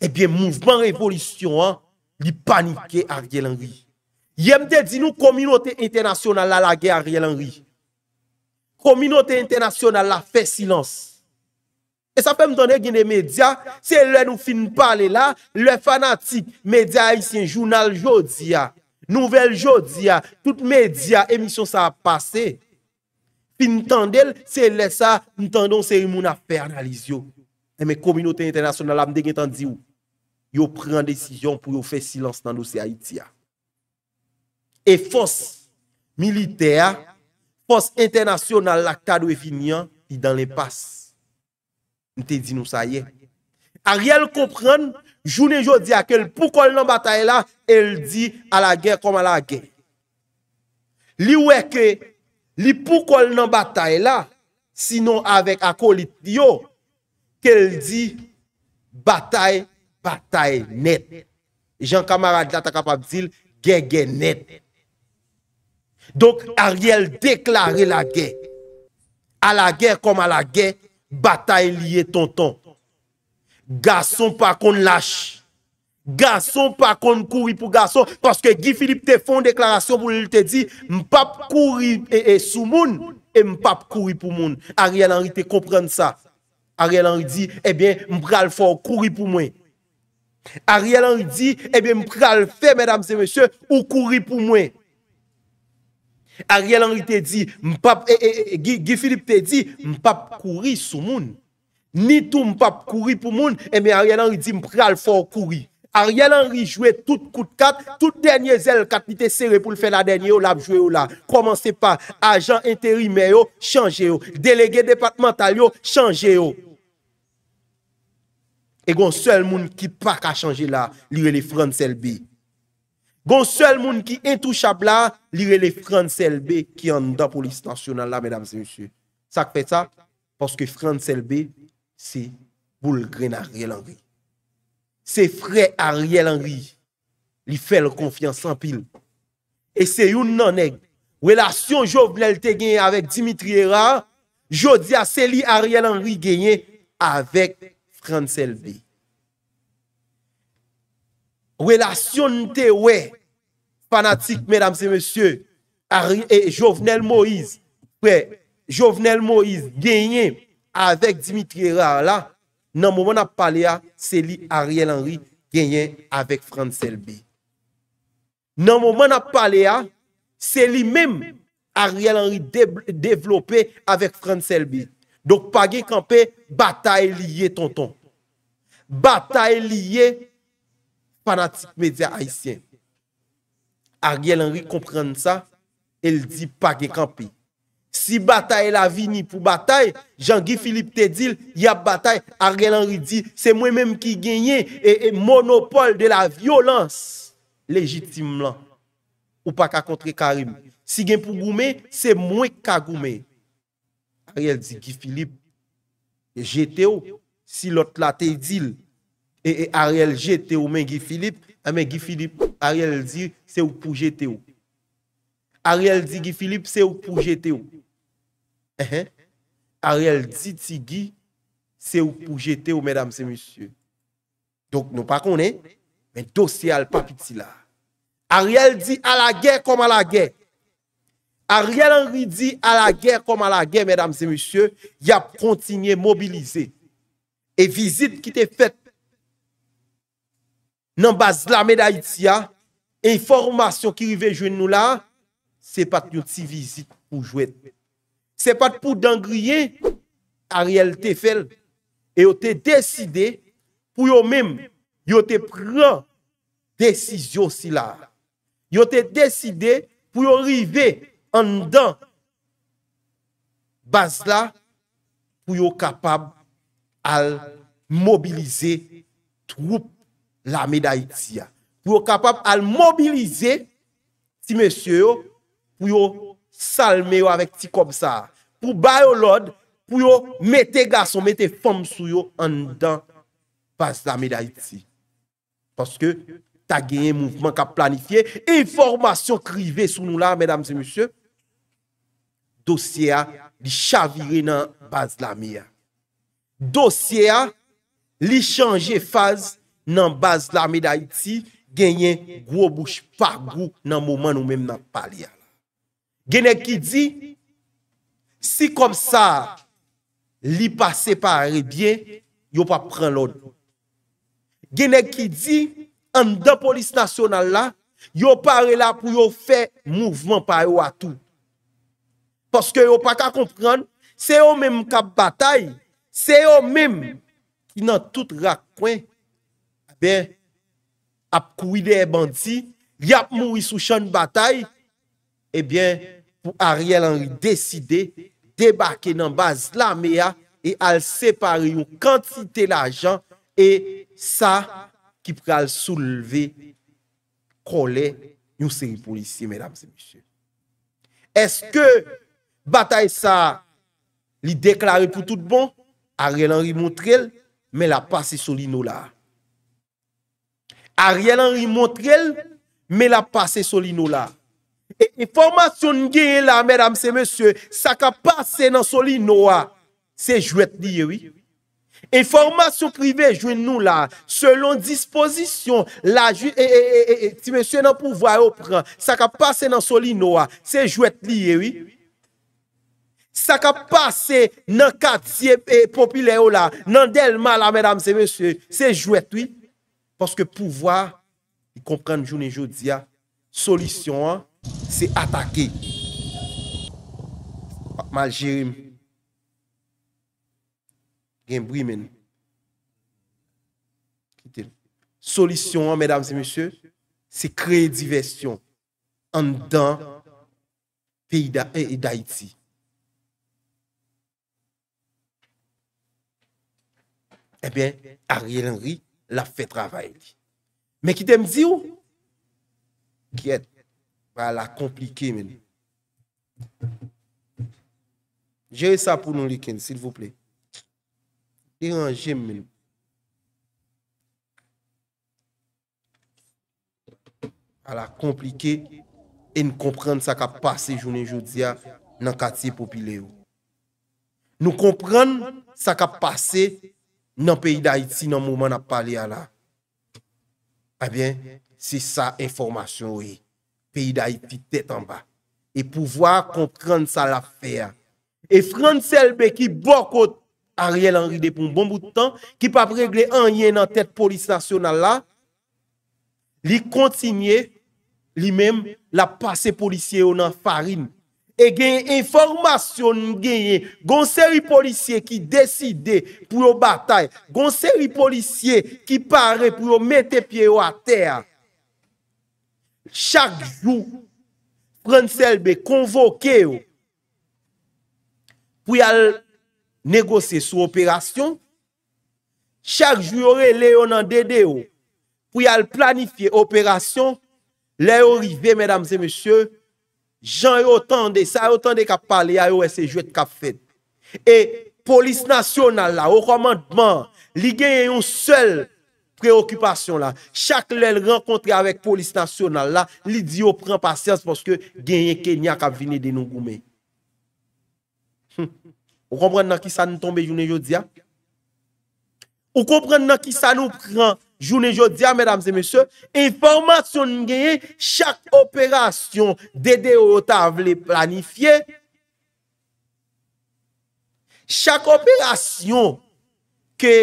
e bie mouvment revolisyon an, li panike a rye lan ri. Yemde di nou kominote internasyonal la la ge a rye lan ri. Kominote internasyonal la fe silans. E sa pe m donen genye media, se lè nou finn pale la, lè fanatik media a yi sin jounal jodi ya. Nouvel jodi a, tout medya, emisyon sa a pase. Pi n tan del, se lè sa, n tan don se imou na fè analiz yo. E me kominote internasyon nan la mdè gen tan di ou. Yo pren desisyon pou yo fè silans nan dosi Haiti a. E fos milite a, fos internasyon nan la kado e finyan, pi dan le bas. N te di nou sa ye. A rèl komprenn, journée aujourd'hui, à quel pourquoi dans bataille là, elle dit à la guerre comme à la guerre. Li wè que, li pourquoi dans bataille là, sinon avec acolyte yo, qu'elle dit bataille, bataille net. Jean camarade là, ta capable de guerre, net. Donc Ariel déclarer la guerre. À la guerre comme à la guerre, bataille liée tonton. Gason pa kon lâch. Gason pa kon kouri pou gason. Paske Gifilip te fon deklarasyon pou lèl te di, mpap kouri sou moun, mpap kouri pou moun. Ariel Henry te komprende sa. Ariel Henry di, eh mpral fò, kouri pou mwen. Ariel Henry di, eh mpral fè, mèdames et mèchè, mpap kouri pou mwen. Ariel Henry te di, eh, Gifilip te di, mpap kouri sou moun. Ni tou m pap kouri pou moun... Eme eh a riyal anri di m pral for kouri... A riyal anri jwe tout kout kat... Tout denye zel kat nite sere pou l fè la denye yo... La jwe yo la... Komanse pa... Ajan interime yo... Chanje yo... Delege departemental yo... Chanje yo... E gon sel moun ki pak a chanje la... Lire le France LB... Gon sel moun ki entou chabla... Lire le France LB... Ki an da polis nasyonal la... Mèdames et messieurs... Sakpe ta... Poske France LB... Se bou lgren Ariel Henry. Se fre Ariel Henry li fe l konfyan san pil. E se yon nan neg. Welasyon Jovenel te genye avek Dimitri Heran. Jodi a seli Ariel Henry genye avek Frans LV. Welasyon te we. Panatik medam se monsye. Jovenel Moïse. Jovenel Moïse genye. Avèk Dimitri Rala, nan mouman ap pale a, se li Ariel Henry genyen avèk France LB. Nan mouman ap pale a, se li mèm Ariel Henry devlopè avèk France LB. Dok pa genye kampe, bata e liye tonton. Bata e liye panatik media haisyen. Ariel Henry komprende sa, el di pa genye kampe. Si batay la vini pou batay, jan Gifilip te dil, yap batay, a rgen anri di, se mwen menm ki genye, e monopol de la violans, lejitim lan, ou pa ka kontre Karim. Si gen pou goume, se mwen ka goume. A rgen di Gifilip, e jete ou, si lot la te dil, e a rgen jete ou men Gifilip, a ah, men Gifilip, a rgen el di, se ou pou jete ou. Ariel di ki Filip se ou pou jete ou. Ariel di ti ki se ou pou jete ou, mèdam se monsye. Donk nou pa konen, men dosye al papi ti la. Ariel di a la gè kom a la gè. Ariel anri di a la gè kom a la gè, mèdam se monsye, ya p kontinye mobilize. E vizit ki te fèt. Nan baz la mèd a iti ya, informasyon ki rive jwen nou la, Se pat yot si vizit pou jwet. Se pat pou dangriye a riyal te fel e yote deside pou yon mem yote pran desizyo si la. Yote deside pou yon rive an dan bas la pou yon kapab al mobilize troupe la medayitia. Pou yon kapab al mobilize si meseyo pou yo salme yo avèk ti kob sa. Pou bayo lod, pou yo metè gason, metè fòm sou yo an dan Bazlami Daïti. Paske ta genyen mouvment ka planifiye, informasyon krive sou nou la, dosye a di chavire nan Bazlami ya. Dosye a, li chanje faz nan Bazlami Daïti, genyen gwo bouch fagou nan mouman nou menm nan pali ya. Genèk ki di, si kom sa li pa separe bien, yo pa pren lòd. Genèk ki di, an de polis nasyonal la, yo pare la pou yo fe mouvment pa yo atou. Poske yo pa ta konfren, se yo mèm kap batay, se yo mèm ki nan tout rakwen. Ben, ap kou ide e bandi, li ap mou isou chan batay, Ebyen eh pou Ariel Henry deside debake nan baz la mea E al separe yo kantite la jan E sa ki pre al souleve kole yon seri polisiye Eske batay sa li deklare pou tout bon Ariel Henry montre el me la pase soli nou la Ariel Henry montre el me la pase soli nou la E, e formasyon ngeye la, mèdam se mèsyon, sa ka pase nan soli noua, se jwèt liye, oui. E formasyon prive jwen nou la, selon disposisyon, la jwèt, e, e, e, e, e, ti mèsyon nan pouvwa yo pran, sa ka pase nan soli noua, se jwèt liye, oui. Sa ka pase nan katiye popile yo la, nan delman la, mèdam se mèsyon, se jwèt, oui. Porske pouvwa, yi konkran jounen joudia, solisyon an, se atake ma jirim gen brimen solisyon, se kreye diversyon an dan peyi da eti eh, e eh ben, Ariel Henry la fe travay men ki dem zi ou? get A la komplike men. Jere sa pou nou liken, s'il vople. E an jem men. A la komplike eh e nou komprende sa ka pase jounen joudia nan katiye popile yo. Nou komprende sa ka pase nan peyi da iti nan mouman ap pale ya la. Abyen, se sa informasyon wey. peyi da iti tete an ba, e pouvoa kontran sa la feya. E fran selbe ki bokot Ariel Henry Depon bon boutan, ki pa pregle an yen nan tete polis nasyonal la, li kontinye, li men la pase polisye yo nan farin, e genye informasyon genye, gon seri polisye ki deside pou yo batay, gon seri polisye ki pare pou yo mette pieyo a teya, chak jou pren selbe konvoke yo pou yal negose sou operasyon, chak jou yore le yon an dede yo pou yal planifi operasyon, le yon rive, jen yon tande, sa yon tande ka pale, yon yon ese jwet ka fed. E polis nasyonal la, ou koman dman, li gen yon sel operasyon, Preokupasyon la, chak lèl renkontre avèk polis nasyonal la, li diyo pren pasyans porske genye kenyak avine denon koume. Ou kompren nan ki sa nou tombe jounen jodia? Ou kompren nan ki sa nou pren jounen jodia, mèdames et mèsyò, informasyon genye chak operasyon dèdè ou otav lè planifiè. Chak operasyon ke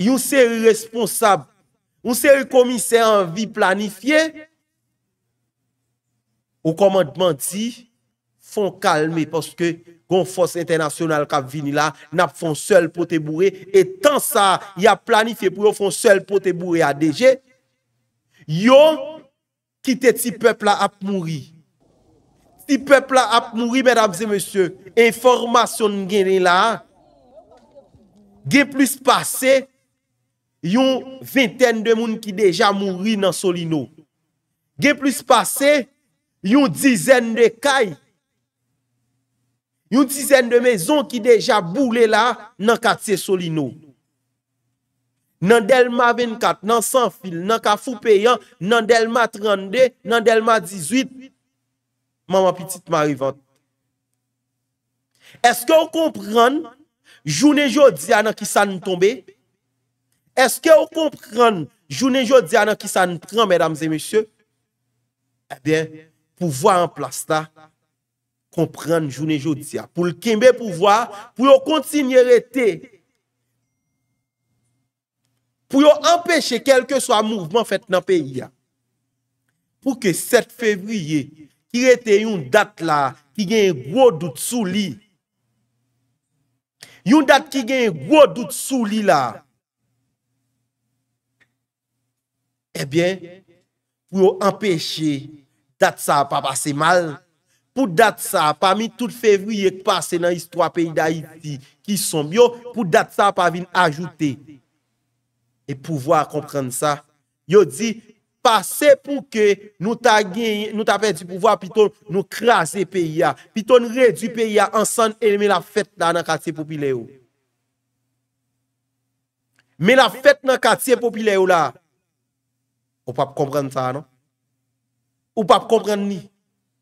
Yon se yon responsab Yon se yon komiser an vi planifiye Ou komadman di Fon kalme Poske Gonfos Internasyonal Kap vini la Nap fon sel pot e bourre Etan sa yon planifiye pou yon fon sel pot e bourre A DG Yon kite ti pepla ap mouri Ti pepla ap mouri Medabze monsye Enformasyon geni la Gen plus pase yon vinten de moun ki deja mouri nan soli nou. Ge plus pase, yon dizen de kay, yon dizen de mezon ki deja boule la, nan kat se soli nou. Nan delma 24, nan 100 fil, nan kafou peyan, nan delma 32, nan delma 18, mama pitit ma rivant. Eske ou kompran, jounen jodi anan ki san nou tombe, Eske ou kompran jounen jodia nan ki sa nou pran mèdames et mèsyè? Ebyen, eh pou vwa an plasta kompran jounen jodia. Pou l'kembè pou vwa, pou yo kontinye rete, pou yo empèche kelke so a mouvman fèt nan peyi ya. Pou ke 7 februye ki rete yon dat la ki gen yon gwo dout sou li. Yon dat ki gen yon gwo dout sou li la. Ebyen, eh pou yo empeshe dat sa pa pase mal, pou dat sa pa mi tout fevriye k pase nan istwa peyi da iti ki son byo, pou dat sa pa vin ajoute, e pouvoa komprende sa, yo di, pase pou ke nou ta pe di pouvoa pi ton nou krasi peyi ya, pi ton re di peyi ya ansan elme la fet nan katiye popile yo. Me la fet nan katiye popile yo la, Ou pas comprendre ça, non? Ou pas comprendre ni?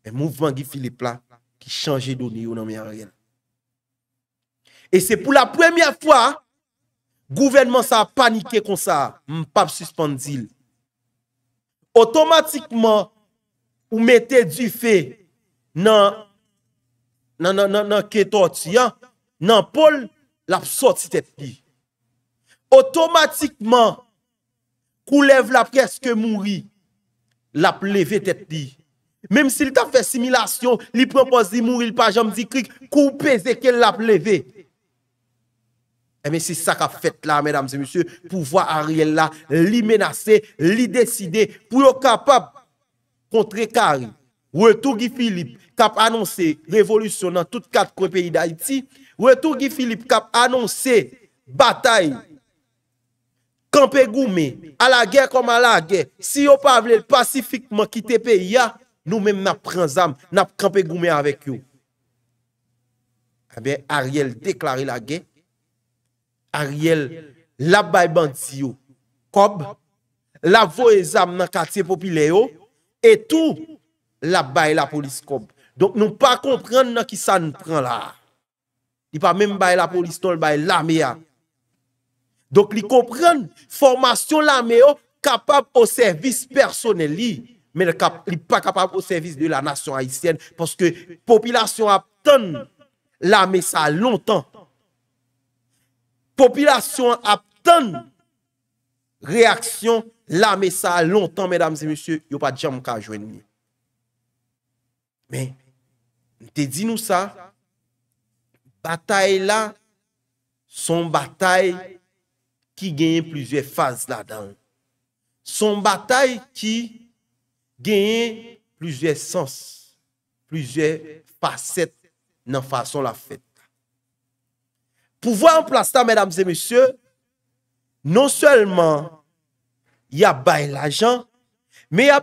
Le mouvement Guy Philippe là, qui change de niveau rien. Et c'est pour la première fois, gouvernement ça a paniqué comme ça. pas suspendu. Automatiquement, vous mettez du fait dans nan non nan non que non, nan la sorti tête Automatiquement, Kou lev la preske mouri, la pleve tet di. Mem si li ta fesimilasyon, li propos di mouri, li pa jom di krik, kou peze ke la pleve. Eme eh si sa ka fet la, mèdames et monsieurs, pouwa Ariel la li menase, li deside, pou yo kapap kontre Kari. Ou e tou ki Filip kap anonse revolusyon nan tout kat krepeyi da Iti. Ou e tou ki Filip kap anonse batayi. Kampè goumè, alagè kom alagè, si yo pa vle pacifikman ki tepe ya, nou mèm nap pren zam, nap kampè goumè avèk yo. A eh be, Ariel deklare lagè, Ariel lap bay bant si yo, kob, la vo e zam nan katiye popile yo, etou, lap bay la polis kob. Donk nou pa kompren nan ki sa nou pran la, di pa mèm bay la polis tol non, bay la me ya. Donk oh, li kompren formasyon la meyo kapap ou servis personeli men li pa kapap ou servis de la nasyon Haitienne poske popylasyon ap ton la me sa lontan. Popylasyon ap ton reaksyon la me sa lontan men damse monsye yo pa djan mka a jwen mi. Men, te di nou sa batay la son batay ki genye plizye faz la dan. Son batay ki genye plizye sens, plizye paset nan fason la fet. Pouvoi an plastan, mèdames et mèsyò, non sèlman, ya bay la jan, me ya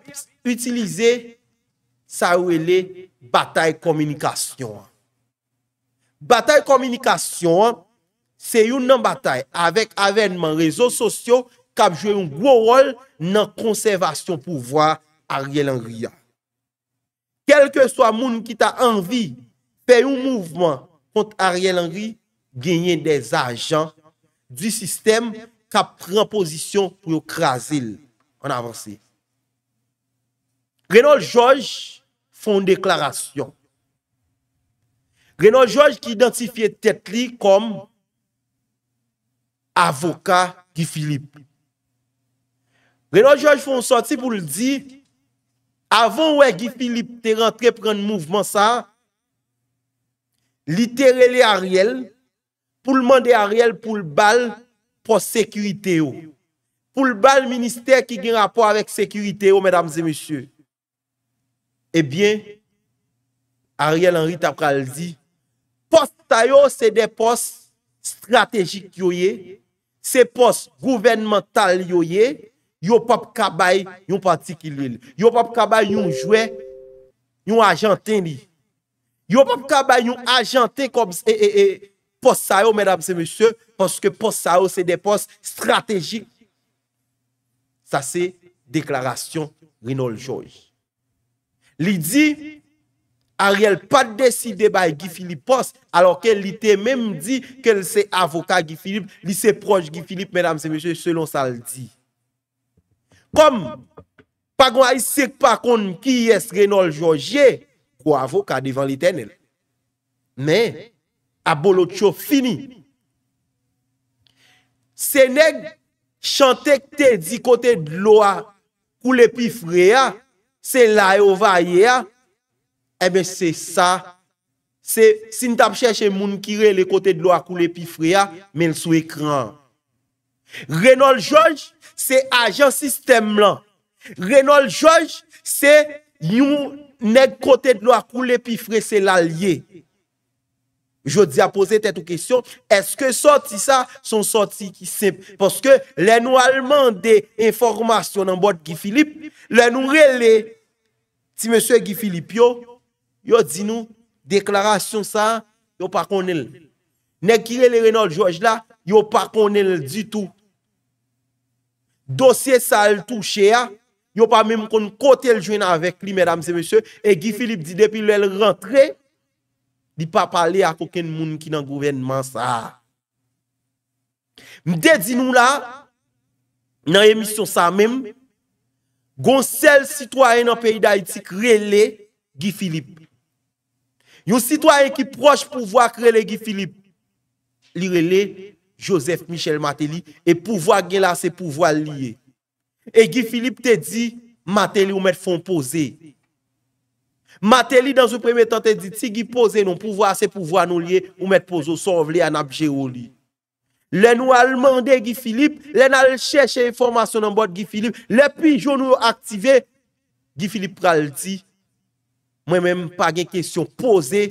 utilize sa ou e le batay komunikasyon. Batay komunikasyon an, Se yon nan batay avek avenman rezo sosyo Kab jwen yon gwo wol nan konservasyon pouvwa Ariel Henry an Kelke swa moun ki ta anvi Pe yon mouvman kont Ariel Henry Genye des ajan du sistem Kab pren posisyon pou yon krasil an avanse Reynold George fon deklarasyon Reynold George ki identifiye Tetli kom avoka Gifilip. Renaud Georges Fonsanti pou l'di, avon wè Gifilip te rentre pran mouvman sa, litere li Ariel, pou l'mande Ariel pou l'bal pou l'sekurite yo. Pou l'bal minister ki gen rapor wèk sekurite yo, mèdames et monsieurs. Ebyen, eh Ariel Henri Tapral di, post tayo se de post strategik yo ye, Se pos guvernmental yoye, yo pop kabay yon pati kilil. Yo pop kabay yon jwe, yon ajante ni. Yo pop kabay yon ajante kom se, e, e, e, pos sa yo, mèdap se mèsyè, poske pos sa yo, se de pos strategik. Sa se, deklarasyon Rinald Joy. Li di, li di, a riel pa desi debay Gifilip pos, alor ke li te mem di ke li se avoka Gifilip, li se proj Gifilip, selon sa li di. Kom, pa gwa isek pa kon ki yes Renol Jojie, kwa avoka divan li tenel. Men, a bolot chow fini. Se neg chante kte di kote dloa koule pi freya, se la yo vayeya, Ebe eh se sa, se sin tap chèche moun kire le kote dlo akou le pifre ya men sou ekran. Renold George se ajan sistem lan. Renold George se yon nek kote dlo akou le pifre se lalye. Jodi a pose tètou kesyon, eske soti sa son soti ki simp? Poske lè nou alman de informasyon an bot Gifilip, lè nou rele ti monswe Gifilip yo. yo di nou, deklarasyon sa, yo pa konel. Nèk ki lè lè renòl jòj la, yo pa konel di tout. Dosye sa lè touche a, yo pa mèm kon kote lè jwen avèk li, mèdam se mèsyò, e Gifilip di depi lè lè rentre, di pa pale ak okèn moun ki nan gouvenman sa. Mdè di nou la, nan emisyon sa mèm, goun sel sitwaryen an peyi da itik, ren lè Gifilip. Yon sitwaye ki proj pouvwa krele Gifilip. Lirele Joseph Michel Mateli e pouvwa gen la se pouvwa liye. E Gifilip te di, Mateli ou met fon pose. Mateli dan zo premetan te di, ti Gifilip pose nou pouvwa se pouvwa nou liye ou met pose ou son vli an apje ou li. Len nou al mande Gifilip, len al chèche informasyon an bot Gifilip, le pi joun nou aktive, Gifilip pral di, mwen mèm pa gen kèsyon pose,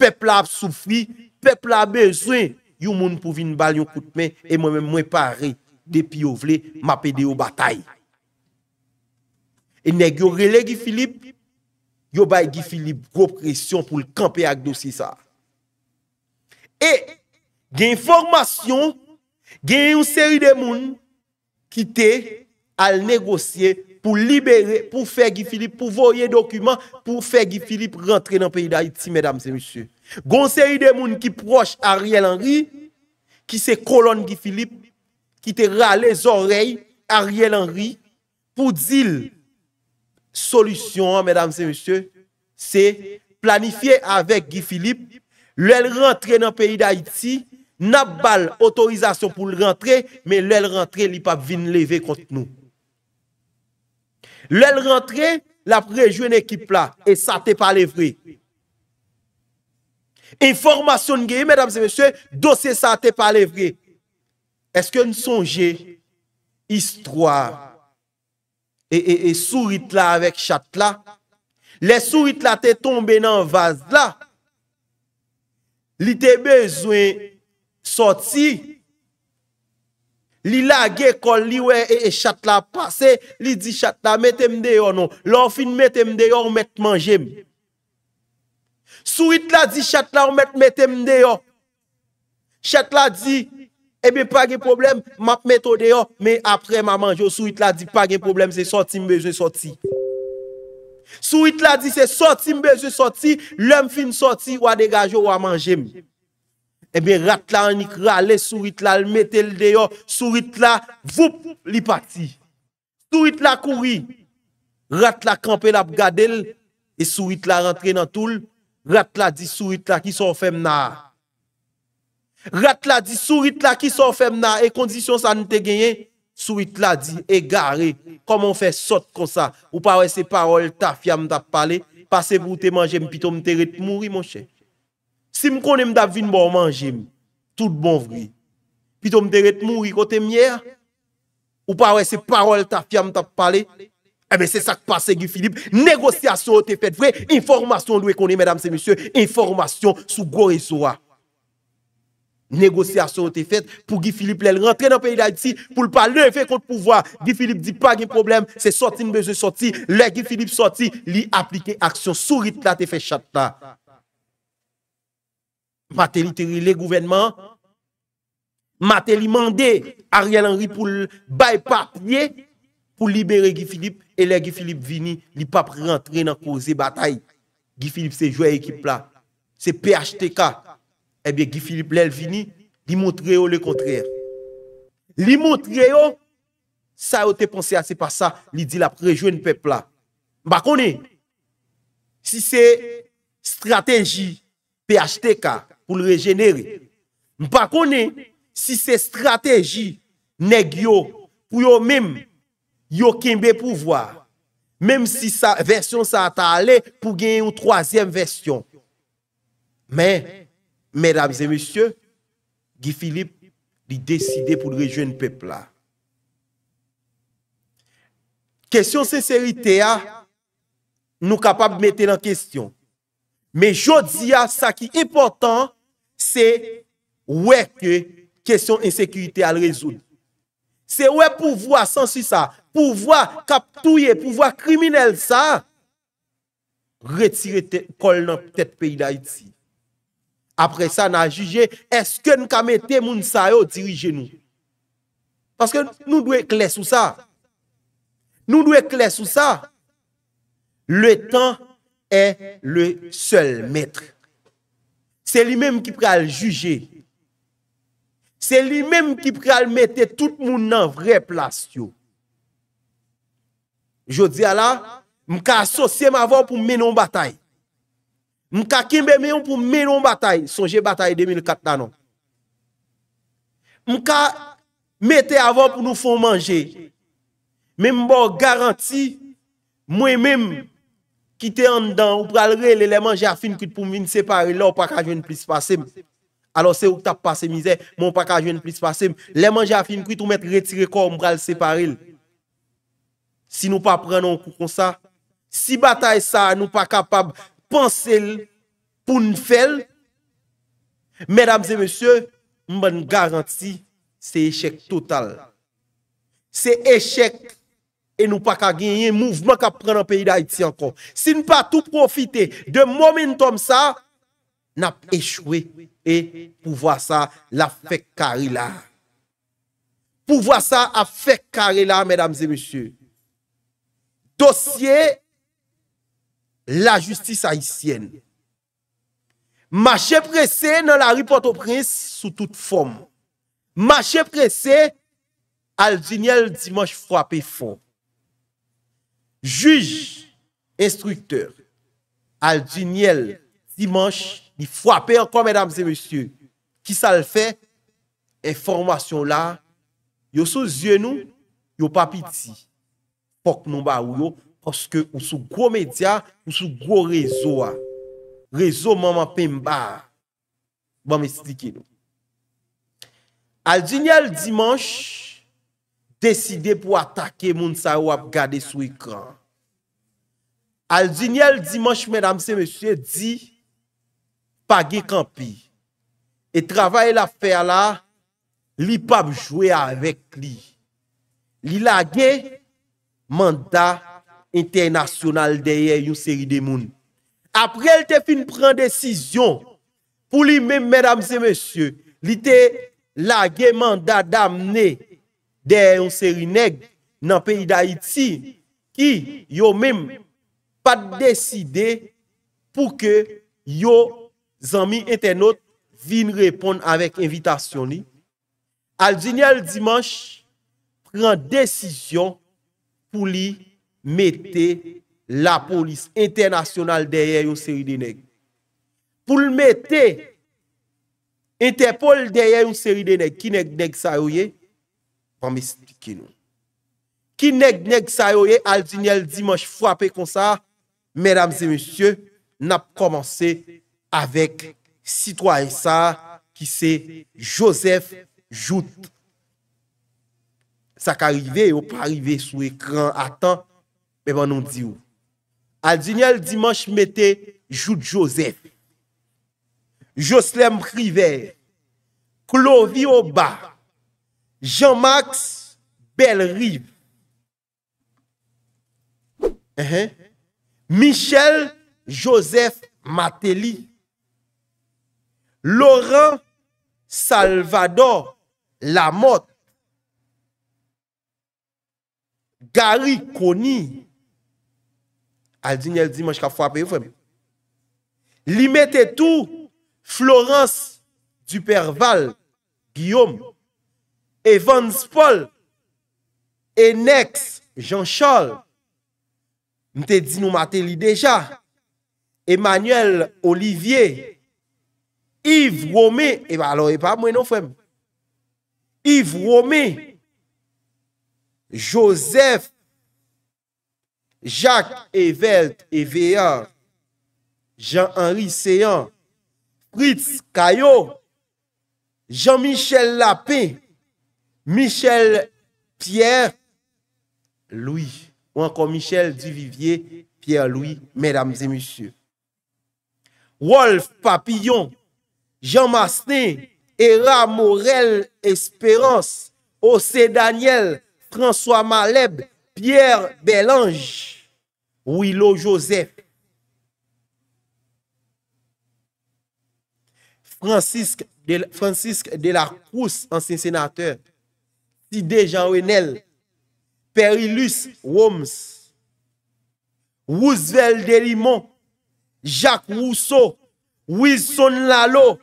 pepl ap soufri, pepl ap bezwen, yon moun pou vin bal yon koutmè, e mwen mèm mwen pare, depi yon vle, mapè de yon batay. E neg yon rele gifilip, yon bay gifilip, gopresyon pou l'kampè ak dosi sa. E gen formasyon, gen yon seri de moun, ki te al negosye pou libere, pou fe Gifilip, pou voye dokumen, pou fe Gifilip rentre nan peyi da Iti, mèdames et monsieurs. Gon se y de moun ki proche Ariel Henry, ki se kolon Gifilip, ki te ra les orey Ariel Henry, pou zil solusyon, mèdames et monsieurs, se planifiye avèk Gifilip, lèl rentre nan peyi da Iti, nabal otorizasyon pou lèl rentre, mè lèl rentre li pa vin leve kont nou. Lèl rentre, la prejouen ekip la. E sa te palevri. Enformasyon genye, dosye sa te palevri. Eske nou sonje istroar e souit la avek chat la? Le souit la te tombe nan vaz la? Li te bezwen soti? li la ge kon li we e e chat la pase, li di chat la metem deyo non, lò ou fin metem deyo ou met manje mi. Sou it la di chat la ou met metem deyo, chat la di, ebe pa gen problem, map meto deyo, me apre ma manjo, sou it la di pa gen problem, se soti mbeze soti. Sou it la di se soti mbeze soti, lò ou fin soti, wade gajo wamanje mi. Ebe eh rat la anik rale, sou rit la l metel deyo, sou rit la voup li pati. Sou rit la kouri, rat la kampe la ap gadel, e sou rit la rentre nan toul, rat la di sou rit la ki sor femna. Rat la di sou rit la ki sor femna, e kondisyon sa nite genye, sou rit la di e gare, komon fe sot kon sa, ou pa we se parol ta fiam da pale, pase voute manje mpitom teret mouri monshe. Si m konen m da vin bo manjim, tout bon vwi, pi to m deret mou rikote m yer, ou pa wè se parol ta fiam ta pale, e eh bè se sak pase Gifilip, negosyasyon o te fet vwe, informasyon lwè konen, mèdam se mysye, informasyon sou gore souwa. Negosyasyon o te fet, pou Gifilip lè l rentre nan peyi la iti, pou l pa lè fe kont pouvoa. Gifilip di pa gen problem, se soti m bezè soti, lè Gifilip soti, li aplike aksyon, sou rit la te fe chatta. Matè li teri le gouvenman Matè li mande Ariel Henry pou l'bay pap Liè pou libere Gifilip E le Gifilip vini Li pap rentre nan koze batay Gifilip se jwe ekip la Se PHTK Ebyen Gifilip lèl vini Li montre yo le kontrè Li montre yo Sa yo te ponse a se pa sa Li di la prejwen pepla Bakone Si se strategi PHTK pou l rejenere. Mpa kone, si se strategi, neg yo, pou yo mim, yo kimbe pou vwa. Mem si sa versyon sa ata ale, pou genye ou troasyem versyon. Men, men damse monsye, gi Filip, li deside pou l rejen pepla. Kesyon senserite a, nou kapap mette nan kestyon. Men jodi a, sa ki important, Se wè ke Kesyon insekuitè al rezoun Se wè pou vwa san su sa Pou vwa kaptouye Pou vwa kriminel sa Retire kol nan Tet peyi da iti Apre sa nan juje Eske nou kamete moun sa yo dirije nou Paske nou dwe Kle sou sa Nou dwe kle sou sa Le tan E le sel metre Se li menm ki pre al juje. Se li menm ki pre al mette tout moun nan vre plasyon. Jodi ala, mka asosye m avon pou menon batay. Mka kimbe menon pou menon batay. Sonje batay 2004 nanon. Mka mette avon pou nou fon manje. Menm bo garanti mwen menm. Ki te an dan, ou pral rele, lèman jafin kout pou mwen separe, lè ou pa kajwen plis pasem. Alo se ou tap pase mizè, mwen pa kajwen plis pasem, lèman jafin kout ou mwen retire kou mwen pral separe. Si nou pa prenen ou kou kon sa, si batay sa nou pa kapab, pense l pou n'fel. Mèdames et mèsyè, mwen garanti se echec total. Se echec total. E nou pa ka genyen mouvment ka pren an peyi da iti ankon. Si nou pa tou profite de momentum sa, nap echwe e pouvoa sa la fek kare la. Pouvoa sa la fek kare la, medamze, monsye. Dosye, la justis haitienne. Machè presè nan la ripotoprense sou tout fom. Machè presè al jinyel dimanche fwape fom. Juj, instrukteur, al dunyel, dimanche, ni fwape anko, mèdames et messieurs, ki sa l fè, e formasyon la, yo sou zye nou, yo pa piti, pok nou ba ou yo, koske ou sou gwo media, ou sou gwo rezo a, rezo mè mè pè mba, mè mè stike nou. Al dunyel dimanche, Deside pou atake moun sa ou ap gade sou ikran. Aldiniel Dimanche, mèdame se mèsyè, di, pa ge kampi. E travaye la fè ala, li pa mjwe avèk li. Li lage manda internasyonal deye yon seri de moun. Apre el te fin pren desisyon, pou li mèdame se mèsyè, li te lage manda damne Deye yon seri neg nan peyi da iti ki yo mèm pat deside pou ke yo zami internet vin repon avèk invitasyon ni. Aljini al dimanche pran desisyon pou li mette la polis internasyonal deye yon seri deneg. Poul mette interpol deye yon seri deneg ki neg dek sa yoye. mespike nou. Ki neg-neg sayo ye, al dinye al dimanche fwape kon sa, medamze monsye, nap komanse avek sitwa e sa ki se Joseph Jout. Sa ka rive, ou pa rive sou ekran, atan, me banon di ou. Al dinye al dimanche mette Jout Joseph. Joslem Rivey, Klovi Oba, Jean-Max Belle-Rive, uh-huh. Michel Joseph Mateli, Laurent Salvador Lamotte, Gary Kony, Aldiniel Dimanche, Limete Tou, Florence Duperval, Guillaume, Evans Paul, Enex, Jean Charles, Mte Dino Mateli deja, Emmanuel Olivier, Yves Romé, Ewa alo e pa mwen nou fwem, Yves Romé, Joseph, Jacques Evelt, Jean Henri Seyant, Pritz Kayo, Jean-Michel Lapé, Michel Pierre Louis, ou encore Michel Duvivier Pierre Louis, mesdames et messieurs. Wolf Papillon, Jean Mastin, Héra Morel Espérance, Océ Daniel, François Maleb, Pierre Belange, Willow Joseph, Francisque de, de la ancien sénateur, Sidé Jean-Renel, Perilus Woms, Rousvel Delimon, Jacques Rousseau, Wilson Lalo,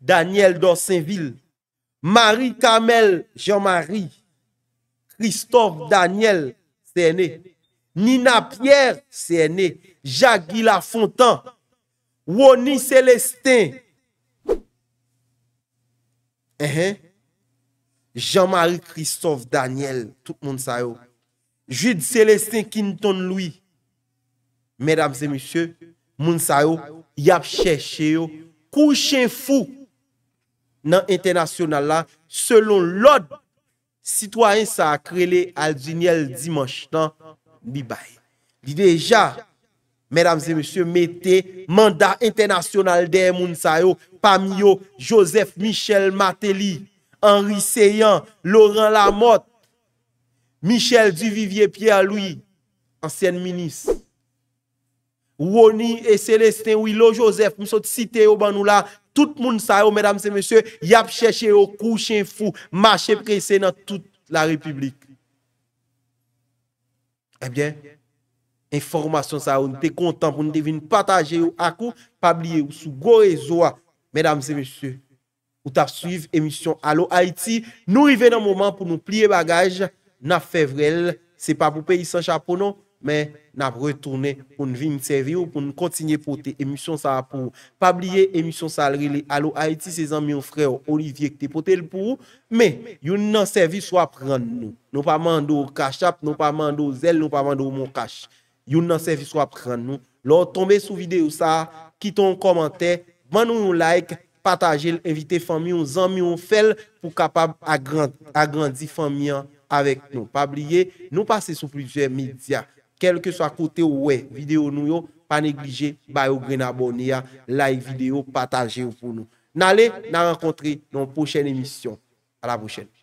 Daniel Dorsenville, Marie Camel Jean-Marie, Christophe Daniel, Nina Pierre, Jacques Guillaume Fontan, Wony Celestin, Hè hè, Jean-Marie Christophe Daniel, tout moun sa yo. Jude Celestin Quinton Louis. Mèdames et monsieurs, moun sa yo, yap cheche yo. Kouchen fou nan internasyonal la. Selon l'od, citoyen sa a krele al jeniel dimanche nan bibaye. Di deja, mèdames et monsieurs, mette mandat internasyonal de moun sa yo. Pam yo, Joseph Michel Martelly. Henri Seyan, Laurent Lamotte, Michel Duvivier Pierre-Louis, ancienne ministre. Woni et Célestin Willow Joseph, nous sommes cités au banou là. Tout le monde sait, mesdames et messieurs, y a cherché au coucher fou, marché pressé dans toute la République. Eh bien, information ça, on contents content pour nous deviner partager à coup, pas oublier sous gros mesdames et messieurs. Ou ta suive emisyon alo Haiti. Nou ive nan mouman pou nou pliye bagaj. 9 fevrel. Se pa pou peyi san chapou nou. Men, nap retourne pou nou vim sevi ou pou nou kontinye pote. Emysyon sa apou. Pabliye emisyon salri li alo Haiti. Se zan mion fre ou olivye kte pote l pou. Men, yon nan sevi sou apren nou. Non pa mandou kachap. Non pa mandou zel. Non pa mandou mou kach. Yon nan sevi sou apren nou. Lo tombe sou vide ou sa. Kiton komante. Man nou yon like. pataje, invite fami ou zanmi ou fel pou kapab agrandi fami an avek nou. Pabliye, nou pase sou plijer midya. Kelke sou akote ou we, videyo nou yo, pa neglije, bayo gren abone ya, like videyo, pataje ou pou nou. Nale, nan renkontre yon pochen emisyon. A la pochen.